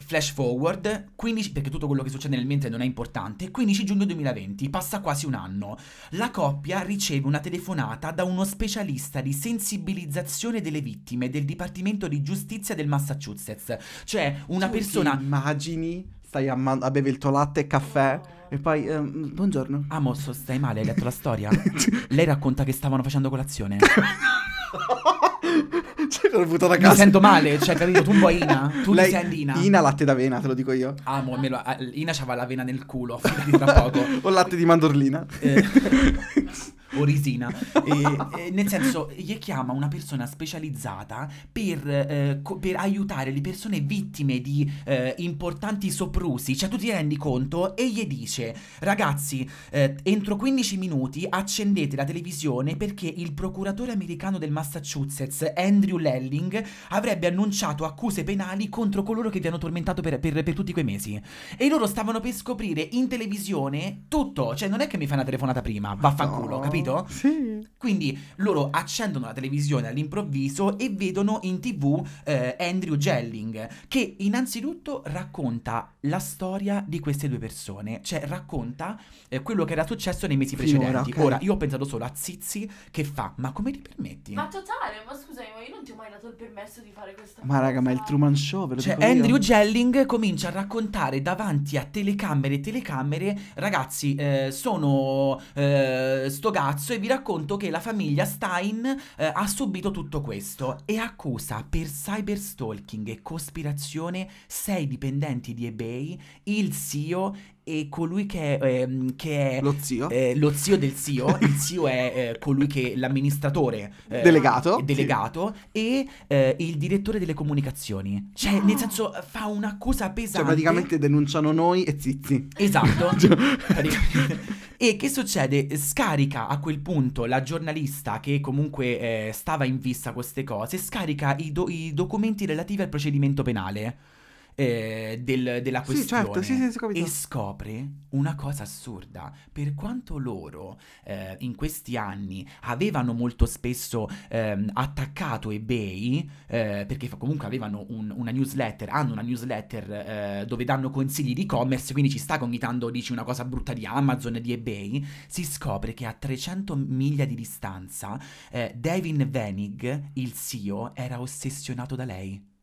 Flash forward, 15, perché tutto quello che succede nel mentre non è importante, 15 giugno 2020, passa quasi un anno. La coppia riceve una telefonata da uno specialista di sensibilizzazione delle vittime del Dipartimento di Giustizia del Massachusetts, cioè una tu persona... immagini, stai a, man- a beve il tuo latte e caffè e poi... Ehm, buongiorno. Amos, ah, stai male? Hai letto la storia? Lei racconta che stavano facendo colazione. cioè, l'ho buttata a casa. Mi sento male, cioè, capito? Tu vuoi Ina? Tu Lei, senti eh, Ina? Ina latte d'avena, te lo dico io. Amo, ah, lo... Ah, Ina c'aveva la vena nel culo, tra poco. o latte di mandorlina. Eh. o risina. e, e nel senso, gli chiama una persona specializzata per, eh, co- per aiutare le persone vittime di eh, importanti soprusi. Cioè, tu ti rendi conto e gli dice: Ragazzi, eh, entro 15 minuti accendete la televisione perché il procuratore americano del Massachusetts, Andrew Lelling, avrebbe annunciato accuse penali contro coloro che vi hanno tormentato per, per, per tutti quei mesi. E loro stavano per scoprire in televisione tutto. Cioè, non è che mi fai una telefonata prima, vaffanculo, no. capito? capito? Sì. Quindi loro accendono la televisione all'improvviso e vedono in tv eh, Andrew Gelling, che innanzitutto racconta la storia di queste due persone, cioè racconta eh, quello che era successo nei mesi precedenti. Ora, okay. Ora, io ho pensato solo a Zizi che fa, ma come ti permetti? Ma totale, ma scusami, ma io non ti ho mai dato il permesso di fare questa Ma cosa. raga, ma è il Truman Show, ve lo Cioè, Andrew io. Gelling comincia a raccontare davanti a telecamere e telecamere, ragazzi, eh, sono eh, sto cazzo e vi racconto che la famiglia Stein eh, ha subito tutto questo e accusa per cyberstalking e cospirazione sei dipendenti di eBay Day, il zio e colui che è, eh, che è lo zio, eh, lo zio del zio, il zio è eh, colui che è l'amministratore eh, delegato, delegato sì. e eh, il direttore delle comunicazioni. Cioè, oh. nel senso fa un'accusa cioè, pesante. Cioè, praticamente denunciano noi e zizi. Esatto. Cioè, e che succede? Scarica a quel punto la giornalista che comunque eh, stava in vista queste cose, scarica i, do- i documenti relativi al procedimento penale. Eh, del, della certo, questione sì, certo, sì, sì, e scopre una cosa assurda. Per quanto loro eh, in questi anni avevano molto spesso eh, attaccato eBay, eh, perché comunque avevano un, una newsletter, hanno una newsletter eh, dove danno consigli di e-commerce, quindi ci sta che dici una cosa brutta di Amazon e di eBay, si scopre che a 300 miglia di distanza Devin Venig, il CEO, era ossessionato da lei.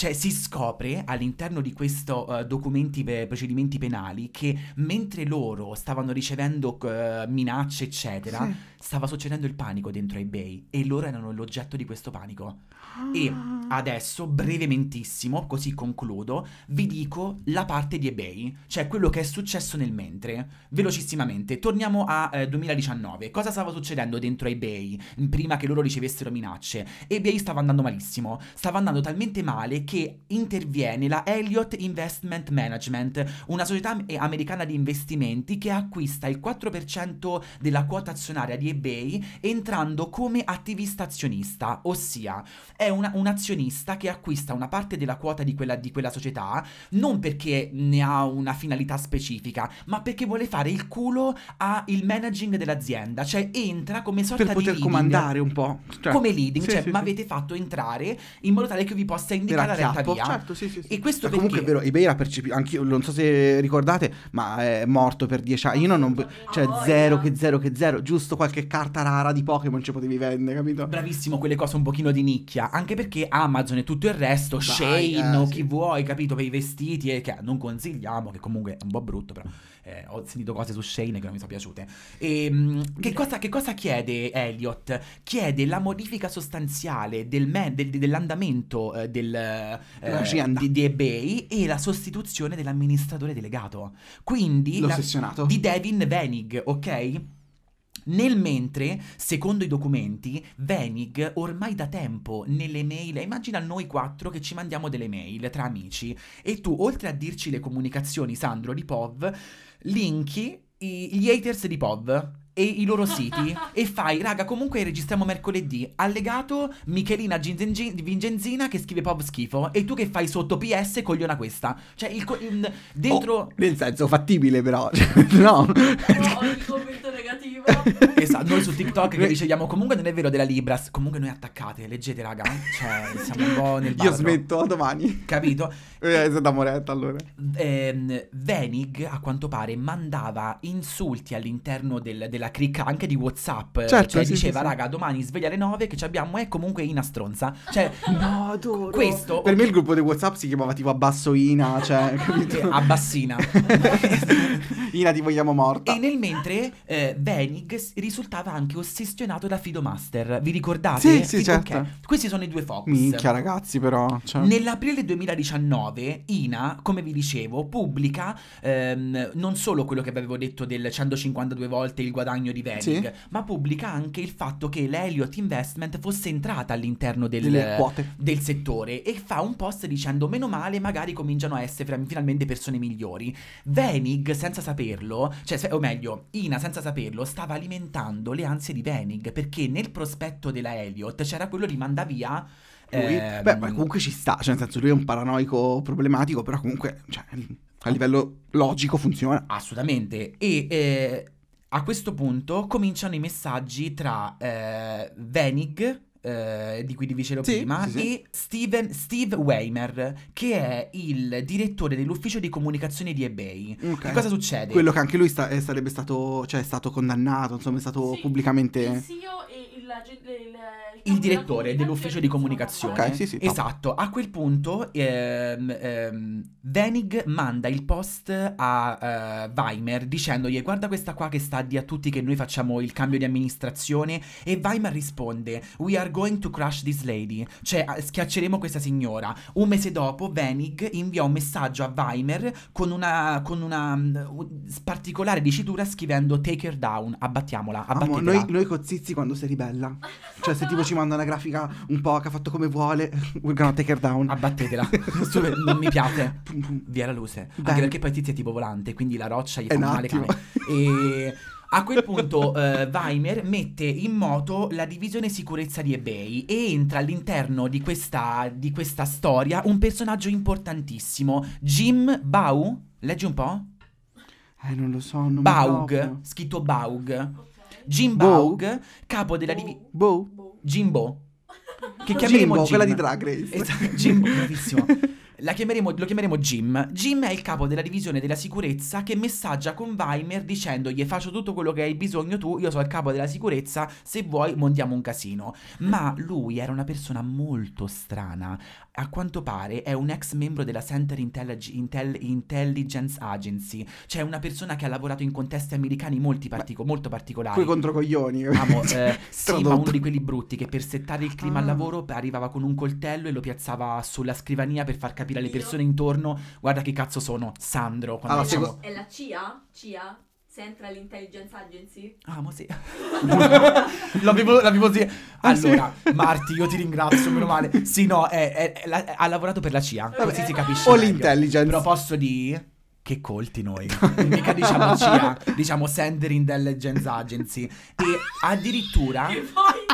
Cioè si scopre all'interno di questo uh, documenti per procedimenti penali che mentre loro stavano ricevendo uh, minacce eccetera, sì. stava succedendo il panico dentro eBay e loro erano l'oggetto di questo panico. Ah. E adesso, brevementissimo, così concludo, vi dico la parte di eBay, cioè quello che è successo nel mentre. Velocissimamente, torniamo a eh, 2019. Cosa stava succedendo dentro eBay prima che loro ricevessero minacce? eBay stava andando malissimo, stava andando talmente male che interviene la Elliott Investment Management, una società eh, americana di investimenti che acquista il 4% della quota azionaria di eBay entrando come attivista azionista, ossia è una, un azionista che acquista una parte della quota di quella, di quella società non perché ne ha una finalità specifica, ma perché vuole fare il culo al managing dell'azienda, cioè entra come sorta per di poter leading, comandare un po', cioè, come leading, sì, cioè sì, ma sì. avete fatto entrare in modo tale che vi possa indicare la parenta esatto, via. Certo, sì, sì, sì. E questo ma perché... comunque è vero, eBay era percepito, anch'io non so se ricordate, ma è morto per dieci anni. Io non, non cioè oh, zero che zero che zero, giusto qualche carta rara di Pokémon ci potevi vendere, capito? Bravissimo, quelle cose un pochino di nicchia, anche perché Amazon e tutto il resto, Vai, Shane, eh, chi vuoi, capito, per i vestiti e eh, che non consigliamo, che comunque è un po' brutto, però eh, ho sentito cose su Shane che non mi sono piaciute. E, ehm, che, cosa, che, cosa, chiede Elliot? Chiede la modifica sostanziale del me, del, dell'andamento eh, del, eh, di, di, eBay e la sostituzione dell'amministratore delegato. Quindi... L'ossessionato. La, di Devin Venig, ok? Nel mentre, secondo i documenti, Venig ormai da tempo nelle mail, immagina noi quattro che ci mandiamo delle mail tra amici e tu oltre a dirci le comunicazioni Sandro di Pov, linki i, gli haters di Pov e i loro siti e fai raga comunque registriamo mercoledì allegato Michelina Vincenzina che scrive pop schifo e tu che fai sotto PS cogliona questa cioè il, co- dentro oh, nel senso fattibile però no, no ogni commento negativo libra. esatto, noi su TikTok che riceviamo comunque non è vero della Libras, comunque noi attaccate, leggete raga, cioè siamo un po' nel barro. Io smetto domani. Capito? Eh, da Moretta allora. Ehm, Venig a quanto pare mandava insulti all'interno del, della cricca anche di Whatsapp, cioè, certo, cioè sì, diceva sì, raga domani sveglia alle 9 che ci abbiamo è comunque Ina stronza. Cioè no, adoro. Questo Per okay. me il gruppo di Whatsapp si chiamava tipo Abbasso Ina, cioè capito? Eh, Abbassina. Ina ti vogliamo morta. E nel mentre eh, Venig Koenig risultava anche ossessionato da Fido Master. Vi ricordate? Sì, sì, Fido, certo. Okay. Questi sono i due Fox. Minchia, ragazzi, però. Cioè... Nell'aprile 2019, Ina, come vi dicevo, pubblica ehm, non solo quello che avevo detto del 152 volte il guadagno di Venig, sì. ma pubblica anche il fatto che l'Eliot Investment fosse entrata all'interno del, del settore e fa un post dicendo: Meno male, magari cominciano a essere finalmente persone migliori. Venig, senza saperlo, cioè, o meglio, Ina, senza saperlo, sta stava alimentando le ansie di Venig perché nel prospetto della Elliot c'era quello di manda via Lui, ehm, Beh, ma comunque ci sta, cioè nel senso lui è un paranoico problematico, però comunque cioè, a livello logico funziona. Assolutamente. E eh, a questo punto cominciano i messaggi tra eh, Venig eh, di cui vi dicevo sì, prima, sì, sì. e Steven, Steve Weimer, che è il direttore dell'ufficio di comunicazione di eBay. Okay. Che cosa succede? Quello che anche lui sta, eh, sarebbe stato, cioè, è stato condannato, insomma, è stato pubblicamente... Il CEO e eh, il, il, il direttore dell'ufficio di comunicazione. Ok, sì, sì. Esatto, a quel punto ehm, ehm, Venig manda il post a eh, Weimer dicendogli guarda questa qua che sta a dire a tutti che noi facciamo il cambio di amministrazione e Weimer risponde we are going to crush this lady, cioè schiacceremo questa signora. Un mese dopo Venig invia un messaggio a Weimer con una, con una mh, mm, particolare dicitura scrivendo take her down, abbattiamola, abbattiamola. Amo, noi, noi cozzizzi quando sei ribelle bella. Cioè, se tipo ci manda una grafica un po' che ha fatto come vuole, we're gonna take her down. Abbattetela. non mi piace. Via la luce. Bene. Anche perché poi Tizia è tipo volante, quindi la roccia gli fa male cane. E... A quel punto eh, Weimer mette in moto la divisione sicurezza di eBay e entra all'interno di questa, di questa storia un personaggio importantissimo, Jim Bau. Leggi un po'. Eh, non lo so, non Baug, scritto Baug. Jim Baug, capo della divisione... Bo. Jimbo. Che chiameremo Jimbo, Jim. quella di Drag Race. Esatto, Jim, bravissimo. Chiameremo, lo chiameremo Jim. Jim è il capo della divisione della sicurezza che messaggia con Weimer dicendogli faccio tutto quello che hai bisogno tu, io sono il capo della sicurezza, se vuoi montiamo un casino. Ma lui era una persona molto strana, a quanto pare è un ex membro della Center Intellig- Intel- Intelligence Agency, cioè una persona che ha lavorato in contesti americani partico- molto particolari. Quei controcoglioni. Amo, eh, cioè, sì, ma uno di quelli brutti che per settare il clima ah. al lavoro arrivava con un coltello e lo piazzava sulla scrivania per far capire alle persone intorno, guarda che cazzo sono, Sandro. Allora, ah, diciamo... È la CIA? CIA? se entra l'Intelligence Agency. Ah, ma sì. l'avevo, l'avevo sì. Allora, Marti, io ti ringrazio, meno male. Sì, no, è, è, è, la, ha lavorato per la CIA, Vabbè. così si capisce. O l'intelligence. Però posso dire che colti noi. Mica diciamo CIA, diciamo Sender Intelligence Agency. E addirittura... E poi...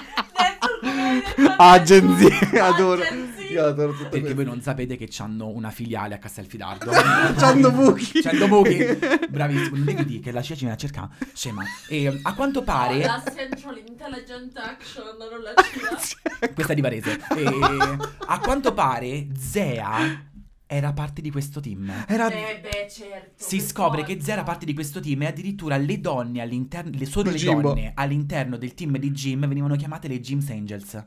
Agency, adoro. Agency dimenticato. Perché questo. voi non sapete che hanno una filiale a Castelfidardo. c'hanno buchi. C'hanno buchi. Bravissimo. Non devi dire che la CIA ci viene a cercare. Scema. E ehm, a quanto pare... La Central Intelligent Action, non la CIA. Questa è di Varese. E, ehm, a quanto pare Zea era parte di questo team. Era... Eh beh, certo, si scopre forza. che Zera era parte di questo team e addirittura le donne all'interno, le, solo donne all'interno del team di Jim venivano chiamate le Jim's Angels.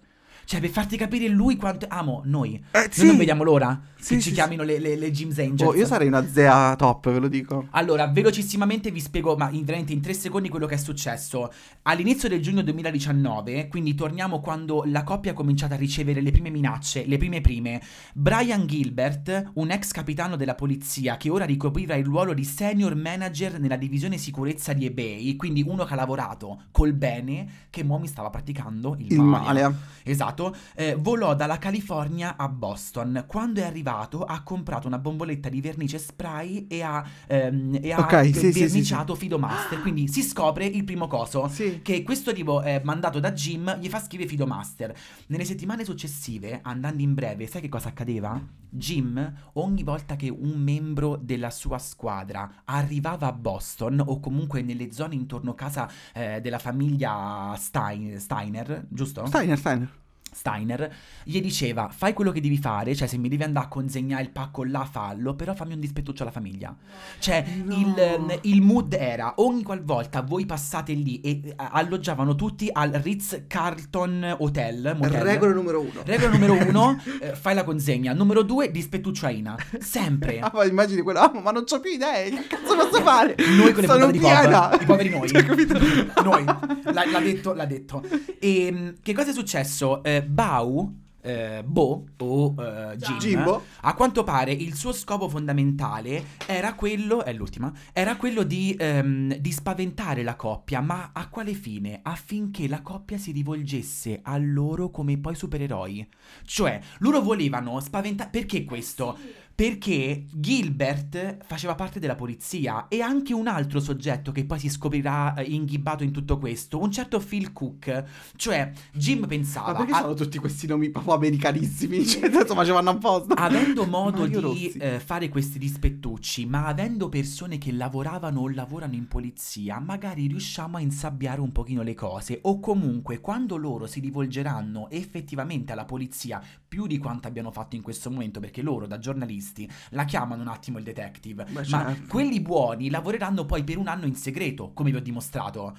Cioè, per farti capire lui quanto... Amo, noi. Eh, noi non vediamo l'ora sì, che sì, ci chiamino le, le, le Jim's Angels. Oh, io sarei una zea top, ve lo dico. Allora, velocissimamente vi spiego, ma in, veramente in tre secondi, quello che è successo. All'inizio del giugno 2019, quindi torniamo quando la coppia ha cominciato a ricevere le prime minacce, le prime prime, Brian Gilbert, un ex capitano della polizia che ora ricopriva il ruolo di senior manager nella divisione sicurezza di eBay, quindi uno che ha lavorato col bene che Momi stava praticando il, il male. male. Esatto passato eh, volò dalla California a Boston. Quando è arrivato ha comprato una bomboletta di vernice spray e ha, ehm, e ha okay, sì, verniciato sì, sì, Fidomaster. Quindi si scopre il primo coso che questo tipo è mandato da Jim gli fa scrivere Fidomaster. Nelle settimane successive, andando in breve, sai che cosa accadeva? Jim, ogni volta che un membro della sua squadra arrivava a Boston o comunque nelle zone intorno a casa eh, della famiglia Stein, Steiner, giusto? Steiner, Steiner. Steiner, gli diceva fai quello che devi fare, cioè se mi devi andare a consegnare il pacco là fallo, però fammi un dispettuccio alla famiglia. Cioè no. il, mm, il, mood era ogni qualvolta voi passate lì e alloggiavano tutti al Ritz Carlton Hotel. Motel. Regola numero uno. Regola numero uno, eh, fai la consegna. Numero due, dispettuccio a Ina. Sempre. ah, ma immagini quello, ah, ma non ho più idee, che cazzo posso fare? Noi con le Sono di Bob, i poveri noi. Cioè, noi. L'ha, l'ha detto, l'ha detto. E ehm, che cosa è successo? Eh, Bau, eh, Bo o eh, Jim, Jimbo. a quanto pare il suo scopo fondamentale era quello, è l'ultima, era quello di, ehm, di spaventare la coppia, ma a quale fine? Affinché la coppia si rivolgesse a loro come poi supereroi. Cioè, loro volevano spaventare... Perché questo? Sì perché Gilbert faceva parte della polizia e anche un altro soggetto che poi si scoprirà eh, inghibbato in tutto questo, un certo Phil Cook, cioè Jim pensava... Ma perché a... sono tutti questi nomi proprio americanissimi? Cioè, insomma, facevano apposta. Avendo modo di eh, fare questi rispettucci, ma avendo persone che lavoravano o lavorano in polizia, magari riusciamo a insabbiare un pochino le cose o comunque quando loro si rivolgeranno effettivamente alla polizia più di quanto abbiano fatto in questo momento, perché loro da giornalisti la chiamano un attimo il detective, ma, ma certo. quelli buoni lavoreranno poi per un anno in segreto, come vi ho dimostrato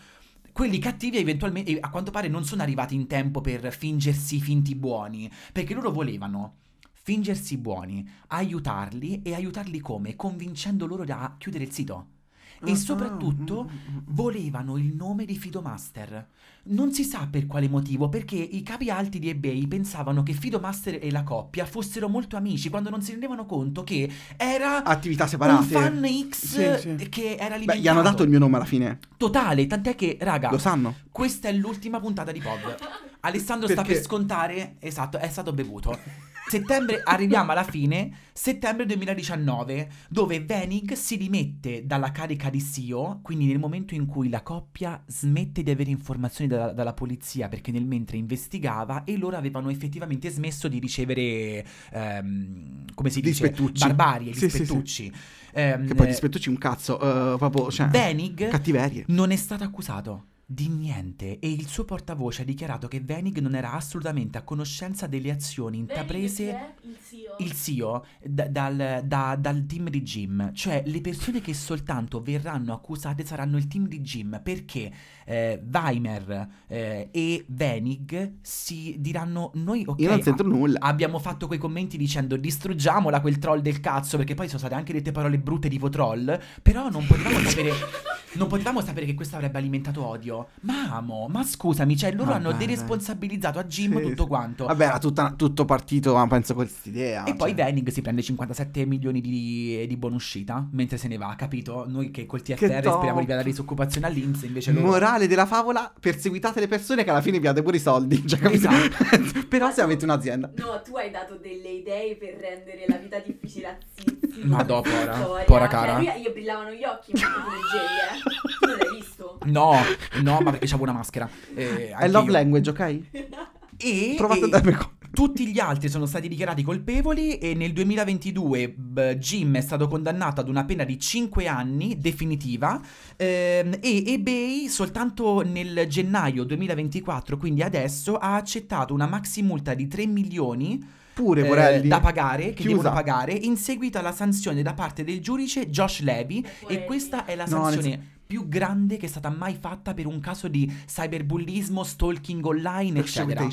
quelli cattivi eventualmente a quanto pare non sono arrivati in tempo per fingersi finti buoni, perché loro volevano fingersi buoni, aiutarli e aiutarli come? Convincendo loro a chiudere il sito e soprattutto mm, mm, mm, volevano il nome di Fido Master. Non si sa per quale motivo, perché i capi alti di eBay pensavano che Fido Master e la coppia fossero molto amici quando non si rendevano conto che era attività separate. Un fan X sì, sì. che era lì. Beh, gli hanno dato il mio nome alla fine. Totale, tant'è che, raga, lo sanno. Questa è l'ultima puntata di Pod. Alessandro Perché? sta per scontare, esatto, è stato bevuto. Settembre, arriviamo alla fine, settembre 2019, dove Venig si dimette dalla carica di CEO, quindi nel momento in cui la coppia smette di avere informazioni da, dalla polizia perché nel mentre investigava e loro avevano effettivamente smesso di ricevere, ehm, come si dice, spettucci. barbarie, sì, spettucci. Sì, sì. Ehm, che poi gli spettucci un cazzo, uh, proprio, cioè, Venig cattiverie. non è stato accusato di niente e il suo portavoce ha dichiarato che Venig non era assolutamente a conoscenza delle azioni intraprese il CEO, il CEO da, dal, da, dal, team di Jim, cioè le persone che soltanto verranno accusate saranno il team di Jim perché eh, Weimer eh, e Venig si diranno noi ok, Io non sento nulla. abbiamo fatto quei commenti dicendo distruggiamola quel troll del cazzo perché poi sono state anche dette parole brutte tipo troll, però non potevamo sapere non potevamo sapere che questo avrebbe alimentato odio ma amo, ma scusami, cioè loro Vabbè, hanno deresponsabilizzato a Jim sì, tutto sì. quanto. Vabbè, era tutta, tutto partito, penso con quest'idea. E cioè. poi Venning si prende 57 milioni di, di buonuscita mentre se ne va, capito? Noi che col TFR che speriamo di dare disoccupazione all'Inps, invece loro... Morale della favola, perseguitate le persone che alla fine vi date pure i soldi, cioè, capito? Esatto. Però ma se tu... avete un'azienda. No, tu hai dato delle idee per rendere la vita difficile a Zizi. Ma dopo, pora cara. Cioè, io brillavano gli occhi, ma eh. tu non l'hai visto? No, no. No, ma perché c'avevo una maschera. Eh, È love io. language, ok? E, Provate a darmi Tutti gli altri sono stati dichiarati colpevoli e nel 2022 b, Jim è stato condannato ad una pena di 5 anni definitiva ehm, e eBay soltanto nel gennaio 2024, quindi adesso, ha accettato una maxi multa di 3 milioni pure Morelli eh, da pagare, che Chiusa. devono pagare, in seguito alla sanzione da parte del giudice Josh Levy e questa è la sanzione più grande che è stata mai fatta per un caso di cyberbullismo, stalking online, eccetera.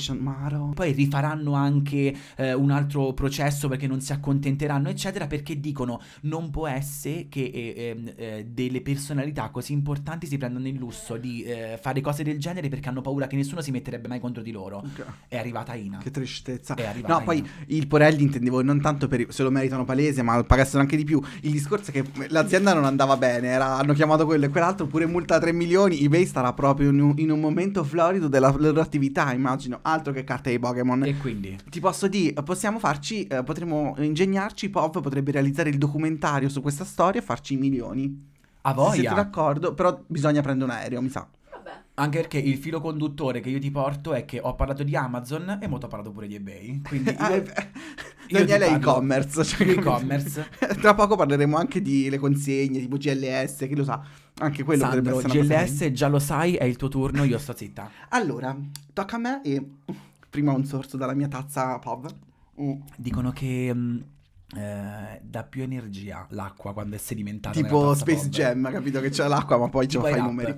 Poi rifaranno anche eh, un altro processo perché non si accontenteranno, eccetera, perché dicono non può essere che eh, ehm, eh, delle personalità così importanti si prendano il lusso di eh, fare cose del genere perché hanno paura che nessuno si metterebbe mai contro di loro. Okay. È arrivata Ina. Che tristezza. È arrivata no, Ina. poi il Porelli intendevo non tanto per se lo meritano palese, ma pagassero anche di più. Il discorso è che l'azienda non andava bene, era, hanno chiamato quello e quella peraltro pure multa 3 milioni, eBay starà proprio in un, in un momento florido della loro attività, immagino, altro che carte di Pokémon. E quindi? Ti posso dire, possiamo farci, eh, potremmo ingegnarci, Pop potrebbe realizzare il documentario su questa storia e farci i milioni. A voglia? siete d'accordo, però bisogna prendere un aereo, mi sa. Anche perché il filo conduttore che io ti porto è che ho parlato di Amazon e molto ho parlato pure di eBay. Quindi io, ah, io Daniele è e-commerce. Cioè e-commerce. Tra poco parleremo anche di le consegne, tipo GLS, chi lo sa. Anche quello Sandro, potrebbe essere GLS, una già lo sai, è il tuo turno, io sto zitta. allora, tocca a me e prima un sorso dalla mia tazza POV. Mm. Dicono che... Mm, eh, dà più energia l'acqua quando è sedimentata. Tipo Space pop. Jam, capito che c'è l'acqua, ma poi ce la fai i numeri.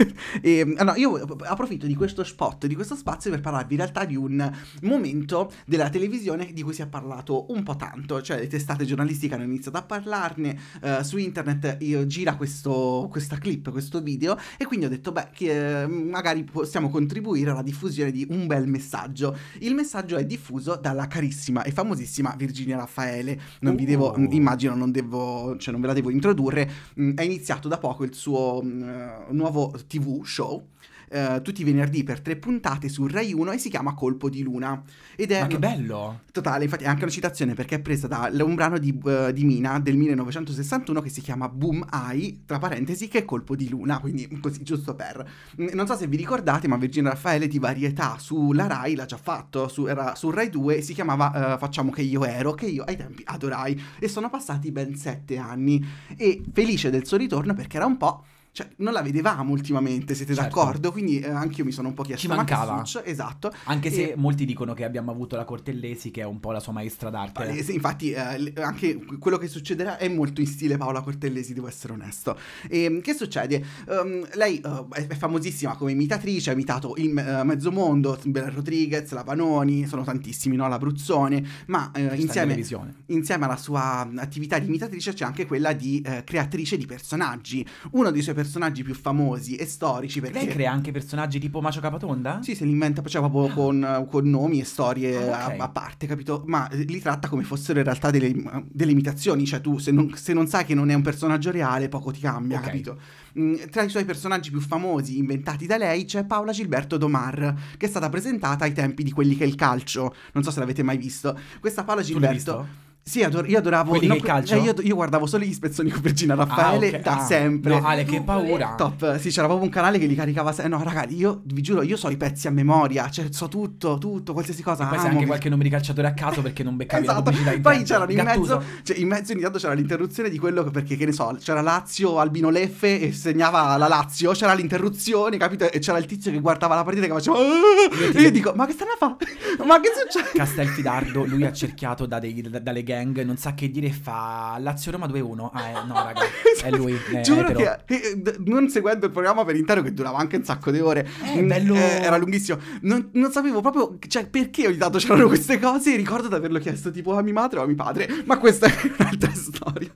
e, ah, no, io approfitto di questo spot, di questo spazio per parlarvi in realtà di un momento della televisione di cui si è parlato un po' tanto, cioè le testate giornalistiche hanno iniziato a parlarne, uh, su internet gira questo, questa clip, questo video e quindi ho detto beh che eh, magari possiamo contribuire alla diffusione di un bel messaggio. Il messaggio è diffuso dalla carissima e famosissima Virginia Raffaele, non uh. vi devo, uh. immagino non devo, cioè non ve la devo introdurre, mm, è iniziato da poco il suo uh, nuovo nuovo TV show. Eh, tutti i venerdì per tre puntate su Rai 1 e si chiama Colpo di Luna. Ed è Ma che bello! Totale, infatti è anche una citazione perché è presa da un brano di, uh, di Mina del 1961 che si chiama Boom Eye, tra parentesi, che è Colpo di Luna, quindi così giusto per. Mm, non so se vi ricordate, ma Virginia Raffaele di varietà sulla Rai l'ha già fatto, su, era su Rai 2 e si chiamava uh, Facciamo che io ero, che io ai tempi adorai e sono passati ben sette anni e felice del suo ritorno perché era un po' Cioè, non la vedevamo ultimamente, siete certo. d'accordo? Quindi eh, anche io mi sono un po' chiesto. Ci mancava. Ma esatto. Anche e... se molti dicono che abbiamo avuto la Cortellesi, che è un po' la sua maestra d'arte. Eh, sì, infatti, eh, anche quello che succederà è molto in stile Paola Cortellesi, devo essere onesto. E, ehm, che succede? Um, lei uh, è famosissima come imitatrice, ha imitato il uh, Mezzo Mondo, Bella Rodriguez, la Panoni, sono tantissimi, no? La Bruzzone, ma uh, insieme, insieme, alla sua attività di imitatrice c'è anche quella di creatrice di personaggi. Uno dei suoi personaggi personaggi più famosi e storici. Perché... Lei crea anche personaggi tipo Macio Capatonda? Sì, se li inventa, cioè proprio ah. con, con nomi e storie ah, okay. a, a, parte, capito? Ma eh, li tratta come fossero in realtà delle, mm, delle imitazioni, cioè tu se non, se non, sai che non è un personaggio reale poco ti cambia, okay. capito? Mm, tra i suoi personaggi più famosi inventati da lei c'è Paola Gilberto Domar, che è stata presentata ai tempi di quelli che è il calcio, non so se l'avete mai visto. Questa Paola Gilberto... Sì, ador- io adoravo Quelli no, che calcio. Eh, io, io, guardavo solo gli spezzoni con Virginia ah, Raffaele ah, okay. da ah, sempre. No, Ale, che paura. Top. Sì, c'era proprio un canale che li caricava. Se- no, raga, io vi giuro, io so i pezzi a memoria, cioè so tutto, tutto, qualsiasi cosa. E poi c'è anche qualche nome di calciatore a caso perché non beccavi esatto. la pubblicità in Poi c'erano in mezzo, cioè in mezzo ogni tanto c'era l'interruzione di quello perché che ne so, c'era Lazio Albino Leffe e segnava la Lazio, c'era l'interruzione, capito? E c'era il tizio che guardava la partita che faceva ah! io ti... e io dico "Ma che stanno a fare? Ma che succede?" Castelfidardo lui accerchiato da dei, da, dalle gare Aubameyang non sa che dire fa Lazio-Roma 2-1. Ah, eh, no, raga, è lui. È Giuro etero. che eh, non seguendo il programma per intero che durava anche un sacco di ore. Eh, mm, bello. Eh, era lunghissimo. Non, non, sapevo proprio, cioè, perché ogni tanto c'erano queste cose. Ricordo di averlo chiesto tipo a mia madre o a mio padre, ma questa è un'altra storia.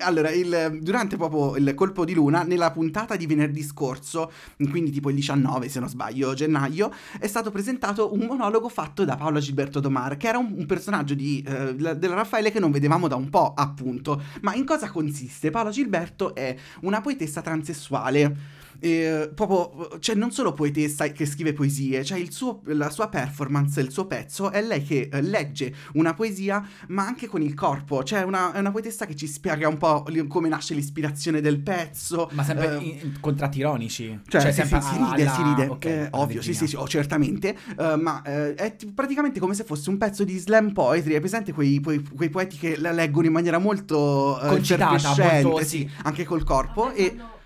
allora, il, durante proprio il colpo di luna, nella puntata di venerdì scorso, quindi tipo il 19 se non sbaglio, gennaio, è stato presentato un monologo fatto da Paolo Gilberto Domar, che era un, un personaggio di, eh, della Raffaele file che non vedevamo da un po', appunto. Ma in cosa consiste? Paola Gilberto è una poetessa transessuale eh, proprio, cioè non solo poetessa che scrive poesie, cioè suo, la sua performance, il suo pezzo è lei che eh, legge una poesia ma anche con il corpo, cioè una, è una poetessa che ci spiega un po' come nasce l'ispirazione del pezzo. Ma sempre eh, in, in contratti ironici. Cioè, cioè sempre sì, si ride, alla... si ride, okay, eh, ovvio, sì, sì, sì, oh, certamente, eh, ma eh, è t- praticamente come se fosse un pezzo di slam poetry, è presente quei, quei, quei poeti che la leggono in maniera molto... Eh, Concitata, molto, sì. Anche col corpo. e... Quando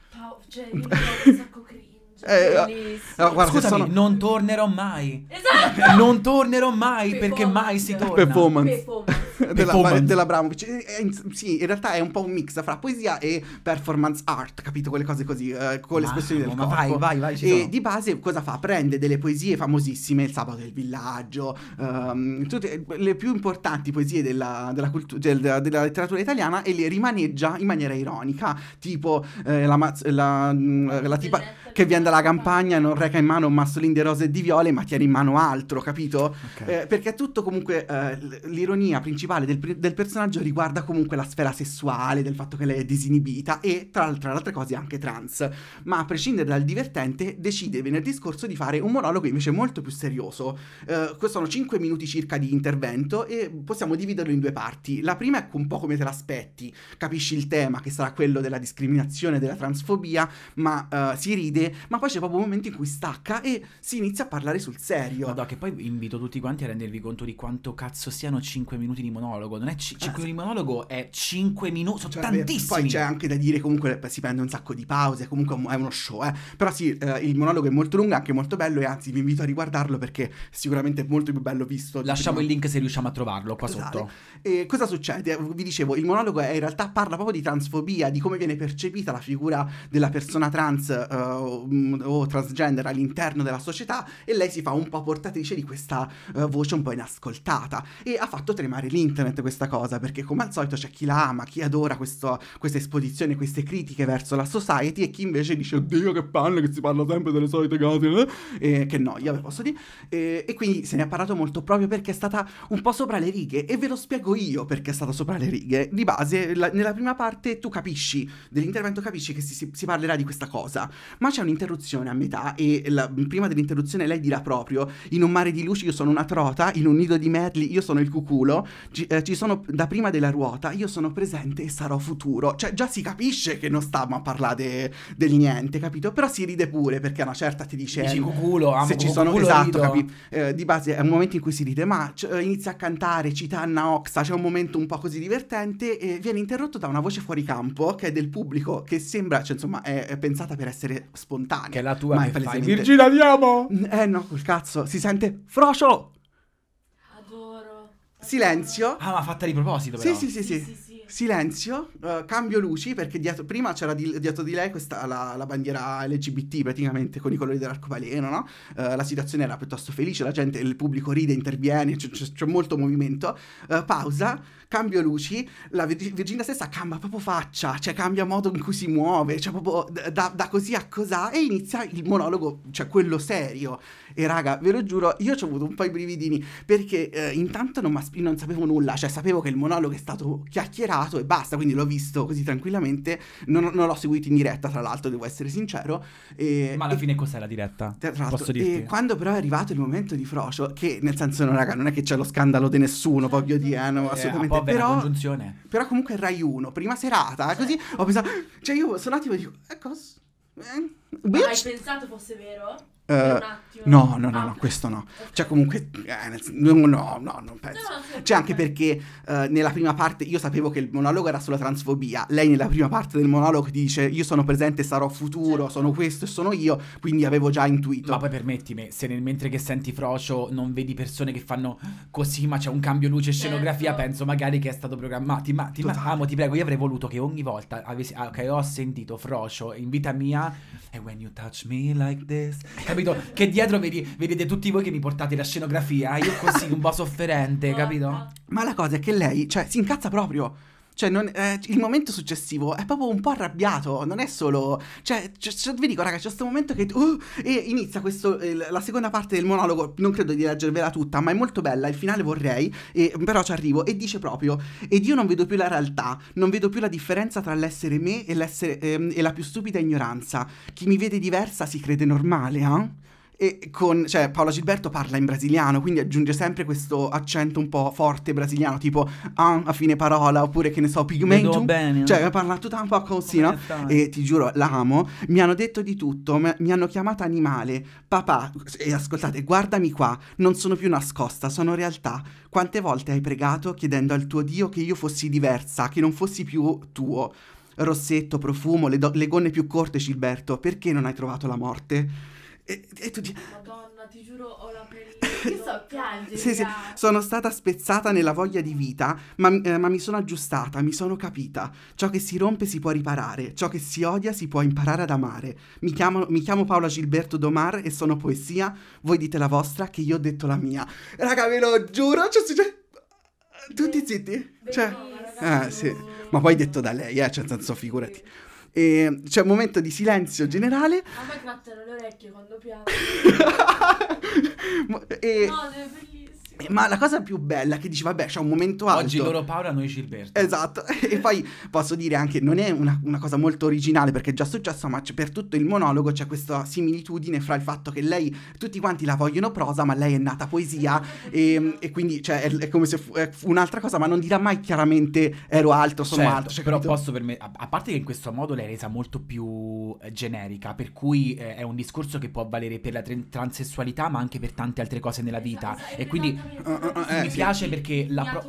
Jamie, Eh, eh, eh, guarda, Scusami, sono... non tornerò mai. Esatto. Non tornerò mai perché mai si torna. Performance. performance. della, della Eh, sì, in realtà è un po' un mix fra poesia e performance art, capito? Quelle cose così, eh, con le espressioni del ma corpo. Vai, vai, vai. E di base cosa fa? Prende delle poesie famosissime, Il sabato del villaggio, um, tutte le più importanti poesie della, della, cultu- della, della, letteratura italiana e le rimaneggia in maniera ironica, tipo eh, la, la, la, mm, la tipa che viene dalla la campagna non reca in mano un massolin di rose e di viole, ma tiene in mano altro, capito? Okay. Eh, perché è tutto comunque eh, l'ironia principale del, del, personaggio riguarda comunque la sfera sessuale, del fatto che lei è disinibita e tra, tra le altre cose anche trans. Ma a prescindere dal divertente, decide venerdì scorso di fare un monologo invece molto più serioso. Eh, sono 5 minuti circa di intervento e possiamo dividerlo in due parti. La prima è un po' come te l'aspetti, capisci il tema che sarà quello della discriminazione, della transfobia, ma eh, si ride, ma poi c'è proprio un momento in cui stacca e si inizia a parlare sul serio. Vado, che poi invito tutti quanti a rendervi conto di quanto cazzo siano 5 minuti di monologo. Non è 5 eh, minuti di monologo, è 5 minuti, sono cioè, tantissimi. Poi c'è anche da dire, comunque si prende un sacco di pause, comunque è uno show, eh. Però sì, eh, il monologo è molto lungo, è anche molto bello e anzi vi invito a riguardarlo perché sicuramente è molto più bello visto. Lasciamo prima. il link se riusciamo a trovarlo qua esatto. sotto. E cosa succede? Eh, vi dicevo, il monologo è, in realtà parla proprio di transfobia, di come viene percepita la figura della persona trans. Uh, o transgender all'interno della società e lei si fa un po' portatrice di questa uh, voce un po' inascoltata e ha fatto tremare l'internet questa cosa perché come al solito c'è chi la ama, chi adora questo, questa esposizione, queste critiche verso la society e chi invece dice oddio che palle che si parla sempre delle solite cose eh? e che noia per posso dire e, e quindi se ne è parlato molto proprio perché è stata un po' sopra le righe e ve lo spiego io perché è stata sopra le righe di base la, nella prima parte tu capisci dell'intervento capisci che si, si, si parlerà di questa cosa ma c'è un'interruzione l'interruzione a metà e la, prima dell'interruzione lei dirà proprio in un mare di luci io sono una trota, in un nido di merli io sono il cuculo, ci, eh, ci sono da prima della ruota io sono presente e sarò futuro. Cioè già si capisce che non stiamo a parlare de, del niente, capito? Però si ride pure perché a una certa ti dice... Dici cuculo, amo, se ci sono... Esatto, capito? Eh, di base è un momento in cui si ride, ma c- eh, inizia a cantare, cita Anna Oxa, c'è un momento un po' così divertente e viene interrotto da una voce fuori campo che è del pubblico che sembra, cioè insomma è, è pensata per essere spontanea che è la tua ma che fai Virginia Diamo! Eh no, quel cazzo, si sente frosciolo! Adoro. Silenzio. Ah, ma fatta di proposito però. Sì, sì, sì, sì. sì, sì. Silenzio, uh, cambio luci perché dietro, prima c'era di, dietro di lei questa, la, la, bandiera LGBT praticamente con i colori dell'arcobaleno, no? Uh, la situazione era piuttosto felice, la gente, il pubblico ride, interviene, c'è, molto movimento. Uh, pausa cambio luci, la Virginia stessa cambia proprio faccia, cioè cambia modo in cui si muove, cioè proprio da, da così a cosà e inizia il monologo, cioè quello serio. E raga, ve lo giuro, io ci ho avuto un po' i brividini perché eh, intanto non, non sapevo nulla, cioè sapevo che il monologo è stato chiacchierato e basta, quindi l'ho visto così tranquillamente, non, non l'ho seguito in diretta tra l'altro, devo essere sincero. E, Ma alla e, fine cos'è la diretta? Tra Posso dirti? E quando però è arrivato il momento di Frocio, che nel senso, no, raga, non è che c'è lo scandalo di nessuno, proprio di eh, no, eh, assolutamente però, bella congiunzione. Però comunque Rai 1, prima serata, così ho pensato... Cioè io sono attimo e dico, eh, cosa? Eh, hai pensato fosse vero? Uh, No, no, no, ah, no, questo no. Cioè, comunque, eh, no, no, no, non penso. Cioè, anche perché eh, nella prima parte io sapevo che il monologo era sulla transfobia. Lei nella prima parte del monologo dice io sono presente, sarò futuro, certo. sono questo e sono io, quindi avevo già intuito. Ma poi permettimi, se nel mentre che senti Frocio non vedi persone che fanno così, ma c'è un cambio luce e scenografia, certo. penso magari che è stato programmato. Ma ti amo, ti prego, io avrei voluto che ogni volta avessi, ah, ok, ho sentito Frocio in vita mia, e when you touch me like this, capito? Che dia dietro vedi, vedete tutti voi che mi portate la scenografia. Io così, un po' sofferente, capito? Ma la cosa è che lei, cioè, si incazza proprio. Cioè, non, eh, il momento successivo è proprio un po' arrabbiato, non è solo... Cioè, vi dico, ragazzi, c'è questo momento che... Uh, e inizia questo, eh, la seconda parte del monologo, non credo di leggervela tutta, ma è molto bella, il finale vorrei, eh, però ci arrivo, e dice proprio, ed io non vedo più la realtà, non vedo più la differenza tra l'essere me e, l'essere, ehm, e la più stupida ignoranza. Chi mi vede diversa si crede normale, eh? e con, cioè, Paola Gilberto parla in brasiliano, quindi aggiunge sempre questo accento un po' forte brasiliano, tipo ah, a fine parola, oppure che ne so, pigmento. bene. Cioè, no? parla tutta un po' così, Come no? E ti giuro, la amo. Mi hanno detto di tutto, mi hanno chiamata animale, papà, e ascoltate, guardami qua, non sono più nascosta, sono realtà. Quante volte hai pregato chiedendo al tuo Dio che io fossi diversa, che non fossi più tuo? Rossetto, profumo, le, do- le gonne più corte, Gilberto, perché non hai trovato la morte? E, e, tu dici... Madonna, ti giuro, ho la pelle... Io sto piangere. sì, sì, sono stata spezzata nella voglia di vita, ma, eh, ma, mi sono aggiustata, mi sono capita. Ciò che si rompe si può riparare, ciò che si odia si può imparare ad amare. Mi chiamo, mi chiamo Paola Gilberto Domar e sono poesia. Voi dite la vostra, che io ho detto la mia. Raga, ve lo giuro, cioè, cioè, tutti zitti. Cioè, eh, sì. Ma poi detto da lei, eh, cioè, senso, figurati. E c'è un momento di silenzio generale. A me grattano le orecchie quando piace. e... No, deve eh, ma la cosa più bella è che dici, vabbè, c'è un momento alto. Oggi loro Paola, noi Gilberto. Esatto. e poi posso dire anche, non è una, una cosa molto originale perché è già successo, ma per tutto il monologo c'è questa similitudine fra il fatto che lei, tutti quanti la vogliono prosa, ma lei è nata poesia e, ehm, e quindi cioè, è, è, come se fu, un'altra cosa, ma non dirà mai chiaramente ero alto, sono certo, alto. Cioè, però posso permettere, a, a parte che in questo modo l'hai resa molto più eh, generica, per cui eh, è un discorso che può valere per la transessualità, ma anche per tante altre cose nella vita. E quindi eh, mi sì. piace perché la, pro-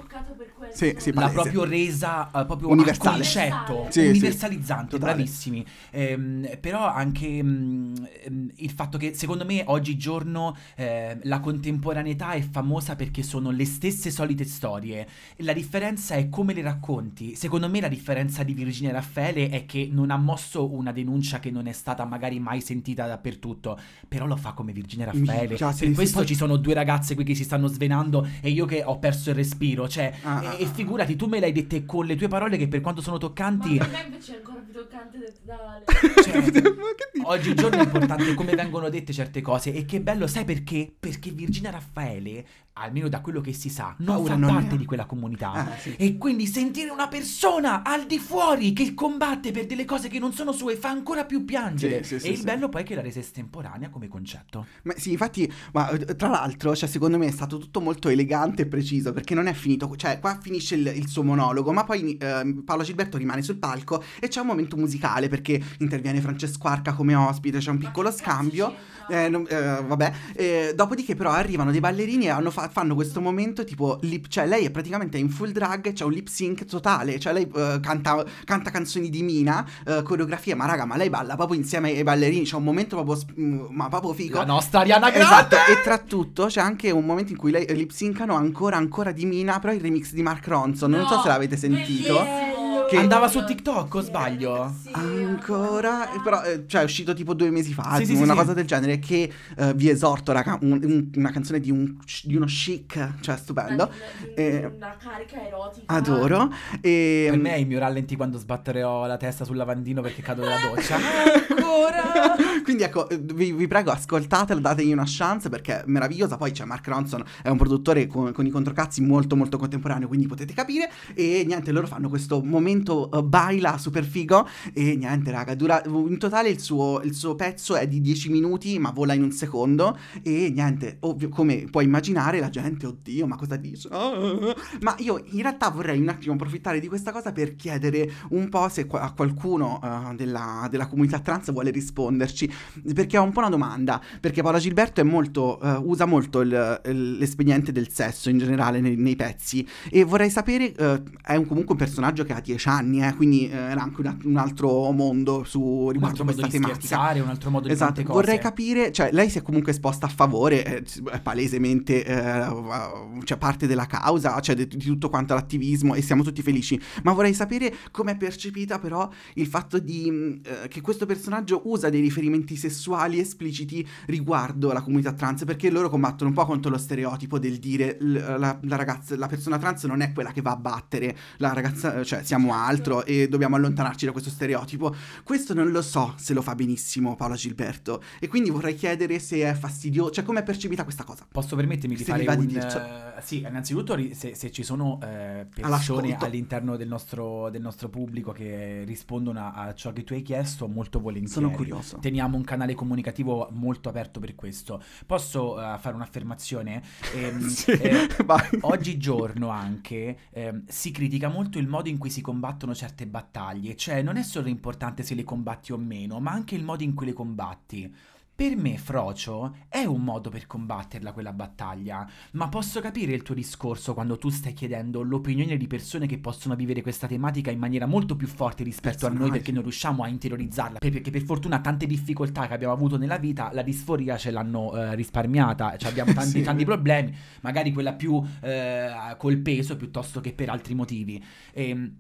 sì, sì, l'ha proprio resa uh, proprio universale. concetto, sì, universalizzante, bravissimi. Ehm, però anche mh, mm, ehm, il fatto che secondo me oggigiorno eh, la contemporaneità è famosa perché sono le stesse solite storie. La differenza è come le racconti. Secondo me la differenza di Virginia Raffaele è che non ha mosso una denuncia che non è stata magari mai sentita dappertutto, però lo fa come Virginia Raffaele. Già, per questo ci sono due ragazze qui che si stanno svenando e io che ho perso il respiro, cioè... Ah, e, e figurati, tu me l'hai dette con le tue parole che per quanto sono toccanti... Ma invece è ancora più toccante del totale. Cioè, cioè oggigiorno è importante come vengono dette certe cose e che bello, sai perché? Perché Virginia Raffaele, almeno da quello che si sa, non Paura fa non parte è. di quella comunità. Ah, sì. E quindi sentire una persona al di fuori che combatte per delle cose che non sono sue fa ancora più piangere. Sì, sì, e il bello poi è che la resa estemporanea come concetto. Ma sì, infatti, ma eh, tra l'altro, cioè, secondo me è stato tutto molto elegante e preciso perché non è finito, cioè qua finisce finisce il, il suo monologo, ma poi eh, Paolo Gilberto rimane sul palco e c'è un momento musicale perché interviene Francesco Arca come ospite, c'è un piccolo scambio. Eh, non, eh, vabbè. Eh, dopodiché, però, arrivano dei ballerini e fa- fanno questo momento tipo lip. Cioè, lei è praticamente in full drag, c'è cioè un lip sync totale. Cioè, lei eh, canta, canta, canzoni di Mina, eh, coreografie. Ma raga, ma lei balla proprio insieme ai, ballerini. C'è cioè, un momento proprio. Sp- mm, ma proprio figo. La nostra Ariana Grande. Esatto. E tra tutto, c'è anche un momento in cui lei lip syncano ancora, ancora di Mina. Però il remix di Mark Ronson. Non no, so se l'avete sentito. Perché? Che andava su TikTok o sbaglio? Sì. Ancora, però, eh, cioè, è uscito tipo due mesi fa, sì, sì, una cosa del genere. Che uh, vi esorto, raga, un, un, una canzone di, un, di, uno chic, cioè stupendo. Una, eh, una carica erotica. Adoro. E... Ehm, per me è il mio rallenti quando sbatterò la testa sul lavandino perché cado dalla doccia. Ancora. Quindi ecco, eh, vi, vi, prego, ascoltatela, dategli una chance perché è meravigliosa. Poi c'è Mark Ronson, è un produttore con, con i controcazzi molto, molto contemporaneo, quindi potete capire. E niente, loro fanno questo momento momento uh, baila super figo e niente raga, dura, in totale il suo, il suo, pezzo è di 10 minuti ma vola in un secondo e niente, ovvio, come puoi immaginare la gente, oddio ma cosa dice? Ma io in realtà vorrei un attimo approfittare di questa cosa per chiedere un po' se a qualcuno uh, della, della, comunità trans vuole risponderci perché ho un po' una domanda, perché Paola Gilberto è molto, uh, usa molto il, il, l'espediente del sesso in generale nei, nei, pezzi e vorrei sapere, uh, è un, comunque un personaggio che ha 10 12 anni, eh, quindi eh, era anche un, un, altro mondo su riguardo a questa tematica. Un altro modo di esatto. Vorrei capire, cioè lei si è comunque esposta a favore, eh, è eh, palesemente eh, cioè, parte della causa, cioè di, di tutto quanto l'attivismo e siamo tutti felici, ma vorrei sapere come è percepita però il fatto di, mm, eh, che questo personaggio usa dei riferimenti sessuali espliciti riguardo la comunità trans, perché loro combattono un po' contro lo stereotipo del dire la, la, ragazza, la persona trans non è quella che va a battere, la ragazza, cioè siamo altro e dobbiamo allontanarci da questo stereotipo. Questo non lo so se lo fa benissimo Paola Gilberto e quindi vorrei chiedere se è fastidioso, cioè come è percepita questa cosa. Posso permettermi di se fare un... Di uh, cioè eh, sì, innanzitutto se, se ci sono uh, persone all'interno del nostro, del nostro, pubblico che rispondono a, a, ciò che tu hai chiesto, molto volentieri. Sono curioso. Teniamo un canale comunicativo molto aperto per questo. Posso uh, fare un'affermazione? Eh, sì, eh, oggigiorno anche eh, si critica molto il modo in cui si combatte combattono certe battaglie, cioè non è solo importante se le combatti o meno, ma anche il modo in cui le combatti. Per me, Frocio, è un modo per combatterla quella battaglia, ma posso capire il tuo discorso quando tu stai chiedendo l'opinione di persone che possono vivere questa tematica in maniera molto più forte rispetto a noi perché non riusciamo a interiorizzarla, perché per fortuna tante difficoltà che abbiamo avuto nella vita, la disforia ce l'hanno eh, risparmiata, cioè abbiamo tanti, sì. tanti, problemi, magari quella più eh, col peso piuttosto che per altri motivi. E, ehm,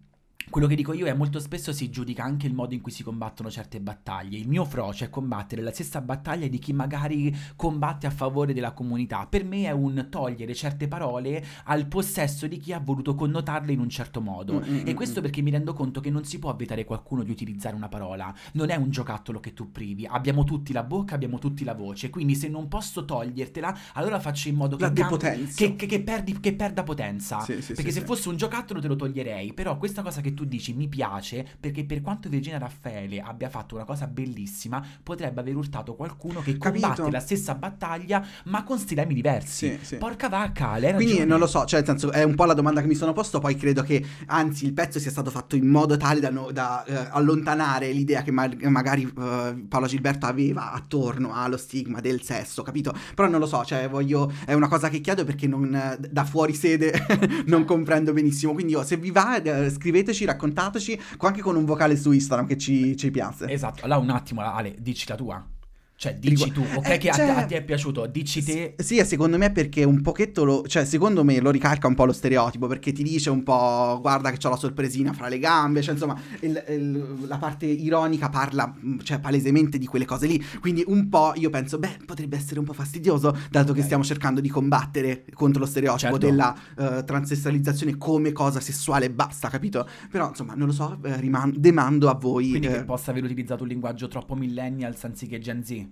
quello che dico io è molto spesso si giudica anche il modo in cui si combattono certe battaglie. Il mio frocio è combattere la stessa battaglia di chi magari combatte a favore della comunità. Per me è un togliere certe parole al possesso di chi ha voluto connotarle in un certo modo. Mm-hmm. E questo mm. perché mi rendo conto che non si può vietare qualcuno di utilizzare una parola. Non è un giocattolo che tu privi. Abbiamo tutti la bocca, abbiamo tutti la voce. Quindi se non posso togliertela, allora faccio in modo che, cam- che, che, che perdi, perda potenza. Sì, sì, perché sì, se fosse un giocattolo te lo toglierei. Però questa cosa che tu dici mi piace perché per quanto Virginia Raffaele abbia fatto una cosa bellissima, potrebbe aver urtato qualcuno che Capito. combatte la stessa battaglia ma con stilemi diversi. Sì, sì. Porca vacca, lei ragione. non lo so, cioè nel senso è un po' la domanda che mi sono posto, poi credo che anzi il pezzo sia stato fatto in modo tale da, no, da eh, allontanare l'idea che ma magari eh, Paolo Gilberto aveva attorno allo stigma del sesso, capito? Però non lo so, cioè voglio, è una cosa che chiedo perché non, da fuori sede non comprendo benissimo, quindi io, se vi va eh, scriveteci scriveteci, raccontateci, anche con un vocale su Instagram che ci, ci piace. Esatto, allora un attimo Ale, dici la tua. Cioè, dici tu, ok, eh, che cioè, a, te, a, te, è piaciuto, dici te. S- sì, secondo me perché un pochetto lo. Cioè, secondo me lo ricalca un po' lo stereotipo, perché ti dice un po', guarda che ho la sorpresina fra le gambe, cioè, insomma, il, il, la parte ironica parla, mm, cioè, palesemente di quelle cose lì. Quindi un po' io penso, beh, potrebbe essere un po' fastidioso, dato okay. che stiamo cercando di combattere contro lo stereotipo certo. della uh, transessualizzazione come cosa sessuale basta, capito? Però, insomma, non lo so, eh, riman- demando a voi. Quindi eh... che possa aver utilizzato un linguaggio troppo millennial, anziché Gen Z.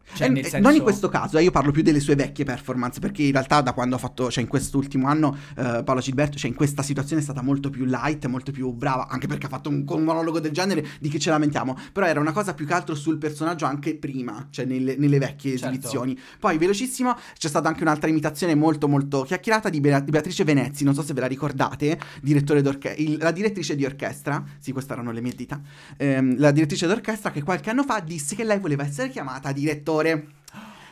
Cioè, eh, eh, senso... Non in questo caso, eh, io parlo più delle sue vecchie performance, perché in realtà da quando ha fatto, cioè in quest'ultimo anno, eh, Paolo Gilberto, cioè in questa situazione è stata molto più light, molto più brava, anche perché ha fatto un, un monologo del genere di che ce lamentiamo, però era una cosa più che altro sul personaggio anche prima, cioè nelle, nelle vecchie certo. esibizioni. Poi, velocissimo, c'è stata anche un'altra imitazione molto molto chiacchierata di, Be- di Beatrice Venezzi, non so se ve la ricordate, direttore d'orchestra, la direttrice di orchestra, sì queste erano le mie dita, ehm, la direttrice d'orchestra che qualche anno fa disse che lei voleva essere chiamata direttore allenatore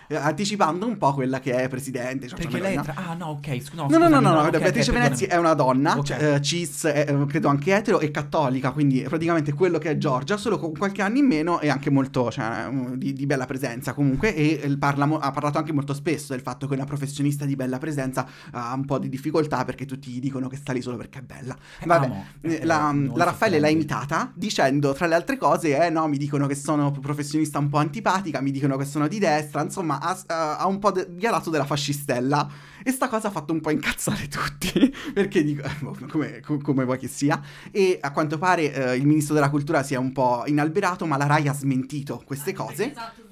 eh, anticipando un po' quella che è presidente. Cioè, Perché lei... Tra... Ah no, ok, scusa, no, no, scusami, no, no, no, no okay, Beatrice okay, Venezzi perdonami. è una donna, okay. eh, cis, è, eh, credo anche etero e cattolica, quindi praticamente quello che è Giorgia, solo con qualche anno in meno e anche molto, cioè, mm, di, di bella presenza comunque, e eh, parla, ha parlato anche molto spesso del fatto che una professionista di bella presenza ha un po' di difficoltà perché tutti gli dicono che sta lì solo perché è bella. Eh, vabbè, Amo, la, mm, la Raffaele l'ha imitata dicendo tra le altre cose, eh no, mi dicono che sono professionista un po' antipatica, mi dicono che sono di destra, insomma ha, eh, ha un po' de- dialato della fascistella e sta cosa ha fatto un po' incazzare tutti perché dico eh, boh, come, come vuoi che sia e a quanto pare uh, il ministro della cultura si è un po' inalberato ma la RAI ha smentito queste ah, cose esatto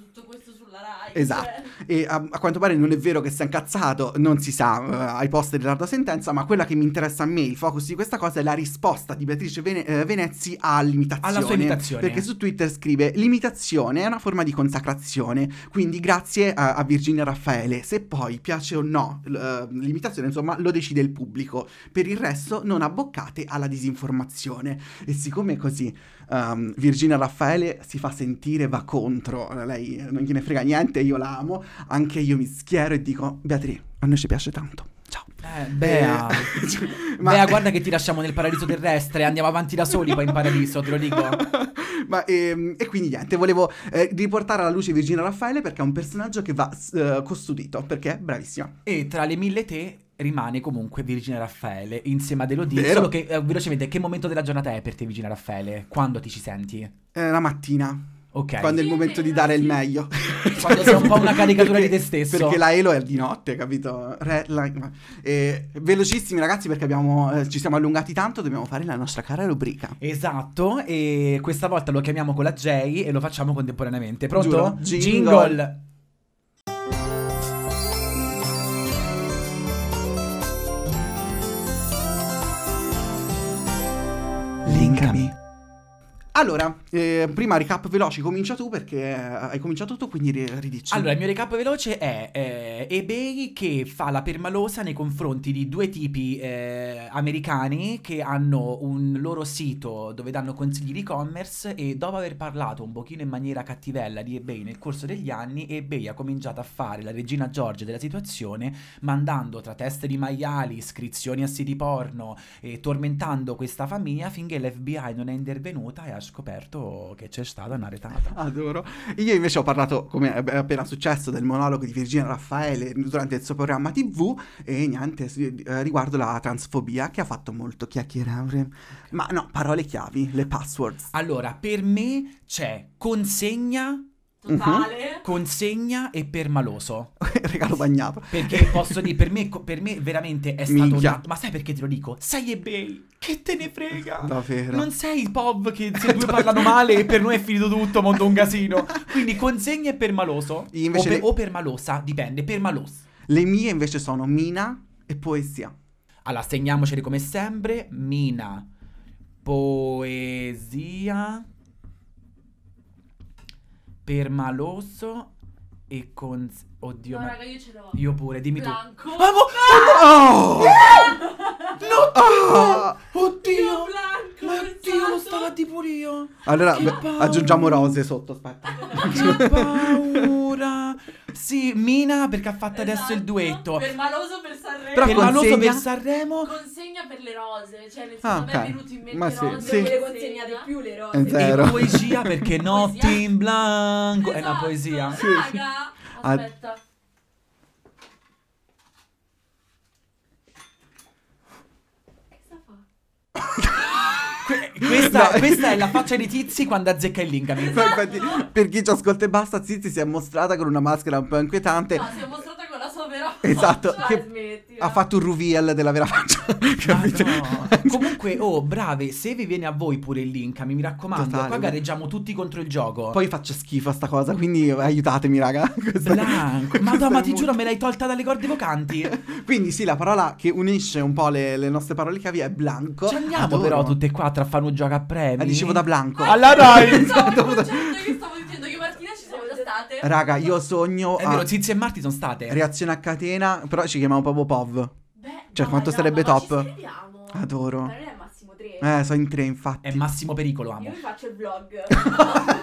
Rai. Cioè. Esatto. Cioè. E a, ehm, a, quanto pare non è vero che sia incazzato, non si sa uh, ai posti della tua sentenza, ma quella che mi interessa a me, il focus di questa cosa, è la risposta di Beatrice Vene- eh, Venezzi all'imitazione. Alla sua imitazione. Perché su Twitter scrive: L'imitazione è una forma di consacrazione. Quindi grazie a, a Virginia Raffaele. Se poi piace o no uh, l'imitazione, insomma, lo decide il pubblico. Per il resto, non abboccate alla disinformazione. E siccome è così um, Virginia Raffaele si fa sentire, va contro, lei non gliene frega niente, io la amo, anche io mi schiero e dico, Beatrice, a noi ci piace tanto. Ciao. Eh, Bea. cioè, Bea, guarda che ti lasciamo nel paradiso terrestre, andiamo avanti da soli poi in paradiso, te lo dico. ma, e, ehm, e, quindi niente, volevo eh, riportare alla luce Virginia Raffaele perché è un personaggio che va eh, custodito, perché è bravissima. E tra le mille te rimane comunque Virginia Raffaele insieme ad Elodie. Vero. Solo che, eh, velocemente, che momento della giornata è per te Virginia Raffaele? Quando ti ci senti? Eh, la mattina. Okay. Quando è il momento di dare il meglio. Quando sei un po' una caricatura perché, di te stesso. Perché la Elo è di notte, capito? Re, la, eh, velocissimi ragazzi perché abbiamo, eh, ci siamo allungati tanto, dobbiamo fare la nostra cara rubrica. Esatto, e questa volta lo chiamiamo con la J e lo facciamo contemporaneamente. Pronto? Giuro. Jingle. Jingle. Allora, eh, prima recap veloce, comincia tu perché eh, hai cominciato tu, quindi ridici. Allora, il mio recap veloce è eh, eBay che fa la permalosa nei confronti di due tipi eh, americani che hanno un loro sito dove danno consigli di e-commerce e dopo aver parlato un pochino in maniera cattivella di eBay nel corso degli anni, eBay ha cominciato a fare la regina George della situazione mandando tra teste di maiali, iscrizioni a siti porno e tormentando questa famiglia finché l'FBI non è intervenuta e ha scoperto che c'è stata una retata. Adoro. Io invece ho parlato, come è appena successo, del monologo di Virginia Raffaele durante il suo programma TV e niente, eh, riguardo la transfobia che ha fatto molto chiacchierare. Ma no, parole chiavi, le passwords. Allora, per me c'è consegna totale. Mhm. Consegna e permaloso. Regalo bagnato. Perché posso dire, per me, per me veramente è stato... Una... Ma sai perché te lo dico? Sei ebay. Che te ne frega? Davvero. Non sei il pop che se due parlano male e per noi è finito tutto, mondo un casino. Quindi consegna e permaloso. invece o, per, le... o permalosa, dipende, permalos. Le mie invece sono Mina e Poesia. Allora, segnamocele come sempre. Mina, Poesia permaloso e cons- Oddio, no, ma... raga, io ce l'ho. Io pure, dimmi Blanco. tu. Blanco. Oh, no! no! Oh, oddio! Blanco, ma oddio, esatto. lo stava tipo io. Allora, beh, aggiungiamo rose sotto, aspetta. che paura! Sì, Mina perché ha fatto esatto. adesso il esatto. duetto. Per maloso per Sanremo. Però per maloso per Sanremo. Consegna per le rose, cioè nel senso ah, okay. è venuto in mente ma sì, rose, sì. le consegna di più le rose. Zero. E poesia perché notti in blanco esatto, è una poesia. Esatto. Sì. Raga. Aspetta. A... Questa, no. questa, è la faccia di Tizi quando azzecca il link. Infatti, per chi ci ascolta e basta, Tizi si è mostrata con una maschera un po' inquietante. No, si è mostrata Esatto. Cioè, ha eh. fatto un reveal della vera faccia. Ah, no. Comunque, oh, brave, se vi viene a voi pure il link, mi raccomando, Totale. qua gareggiamo tutti contro il gioco. Poi faccio schifo a sta cosa, quindi aiutatemi, raga. Questa, Blanco. Madonna, ma ti molto... giuro, me l'hai tolta dalle corde vocanti. quindi sì, la parola che unisce un po' le, le nostre parole chiave è blanco. Ci andiamo Adoro. però tutte e quattro a fare un gioco a premi. la eh, dicevo da blanco. allora Alla Rai! Esatto, Raga, io esatto. sogno. È a... vero, Tizia e Marti sono state. Reazione a catena, però ci chiamiamo proprio POV. Beh, cioè, no, quanto no, sarebbe no, top. Adoro. Ma non è Massimo 3. Eh, sono in 3, infatti. È Massimo Pericolo, amo. Io mi faccio il vlog. eh?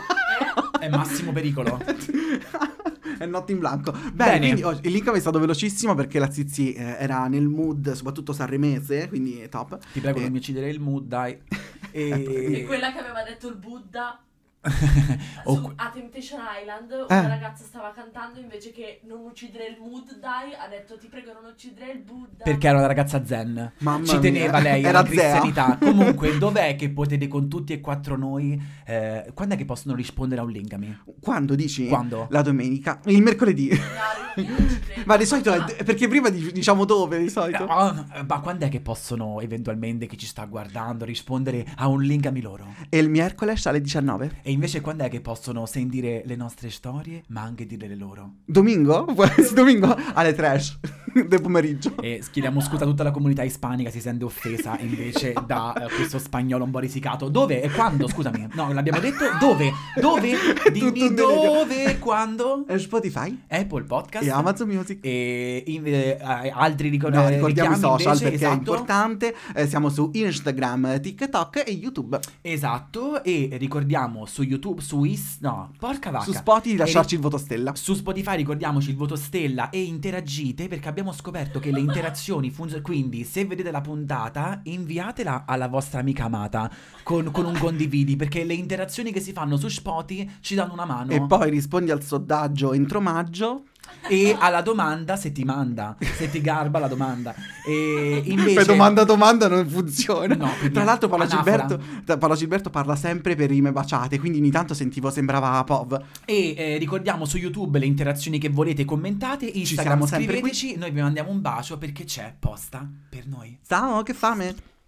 È Massimo Pericolo. è notte in blanco. Bene, Bene. Quindi, oh, il link è stato velocissimo perché la Zizi eh, era nel mood, soprattutto sanremese, quindi top. Ti prego, e... Eh. non mi uccidere il mood, dai. e... e quella che aveva detto il Buddha. Su, a Temptation Island una eh. ragazza stava cantando invece che non uccidere il mood dai ha detto ti prego non uccidere il Buddha perché era una ragazza zen Mamma ci teneva mia. lei alla cristianità comunque dov'è che potete con tutti e quattro noi eh, quando è che possono rispondere a un lingami quando dici quando la domenica il mercoledì ma di solito ah. perché prima diciamo dove di solito no, oh, ma quando è che possono eventualmente chi ci sta guardando rispondere a un lingami loro e il mercoledì alle 19 e invece quando è che possono sentire le nostre storie, ma anche dire le loro? Domingo? Domingo alle trash del pomeriggio. E schiediamo scusa a tutta la comunità ispanica, si sente offesa invece da eh, questo spagnolo un po' risicato. Dove e quando? Scusami, no, l'abbiamo detto. Dove? Dove? Dimmi dove, quando? Spotify, Apple Podcast e Amazon Music. E in, eh, altri ricordi. No, ricordiamo i social invece, perché esatto. è importante. Eh, siamo su Instagram, TikTok e YouTube. Esatto, e ricordiamo su YouTube, su Is... No, porca vacca. Su Spotify lasciarci e... il voto stella. Su Spotify ricordiamoci il voto stella e interagite perché abbiamo scoperto che le interazioni funzionano. Quindi se vedete la puntata inviatela alla vostra amica amata con, con un condividi perché le interazioni che si fanno su Spotify ci danno una mano. E poi rispondi al sondaggio entro maggio e alla domanda se ti manda, se ti garba la domanda. E invece... Beh, domanda domanda non funziona. No, Tra l'altro Paolo Gilberto, Paolo Gilberto, parla sempre per rime baciate, quindi ogni tanto sentivo sembrava Pov. E eh, ricordiamo su YouTube le interazioni che volete, commentate, Instagram scriveteci, qui. noi vi mandiamo un bacio perché c'è posta per noi. Ciao, che fame!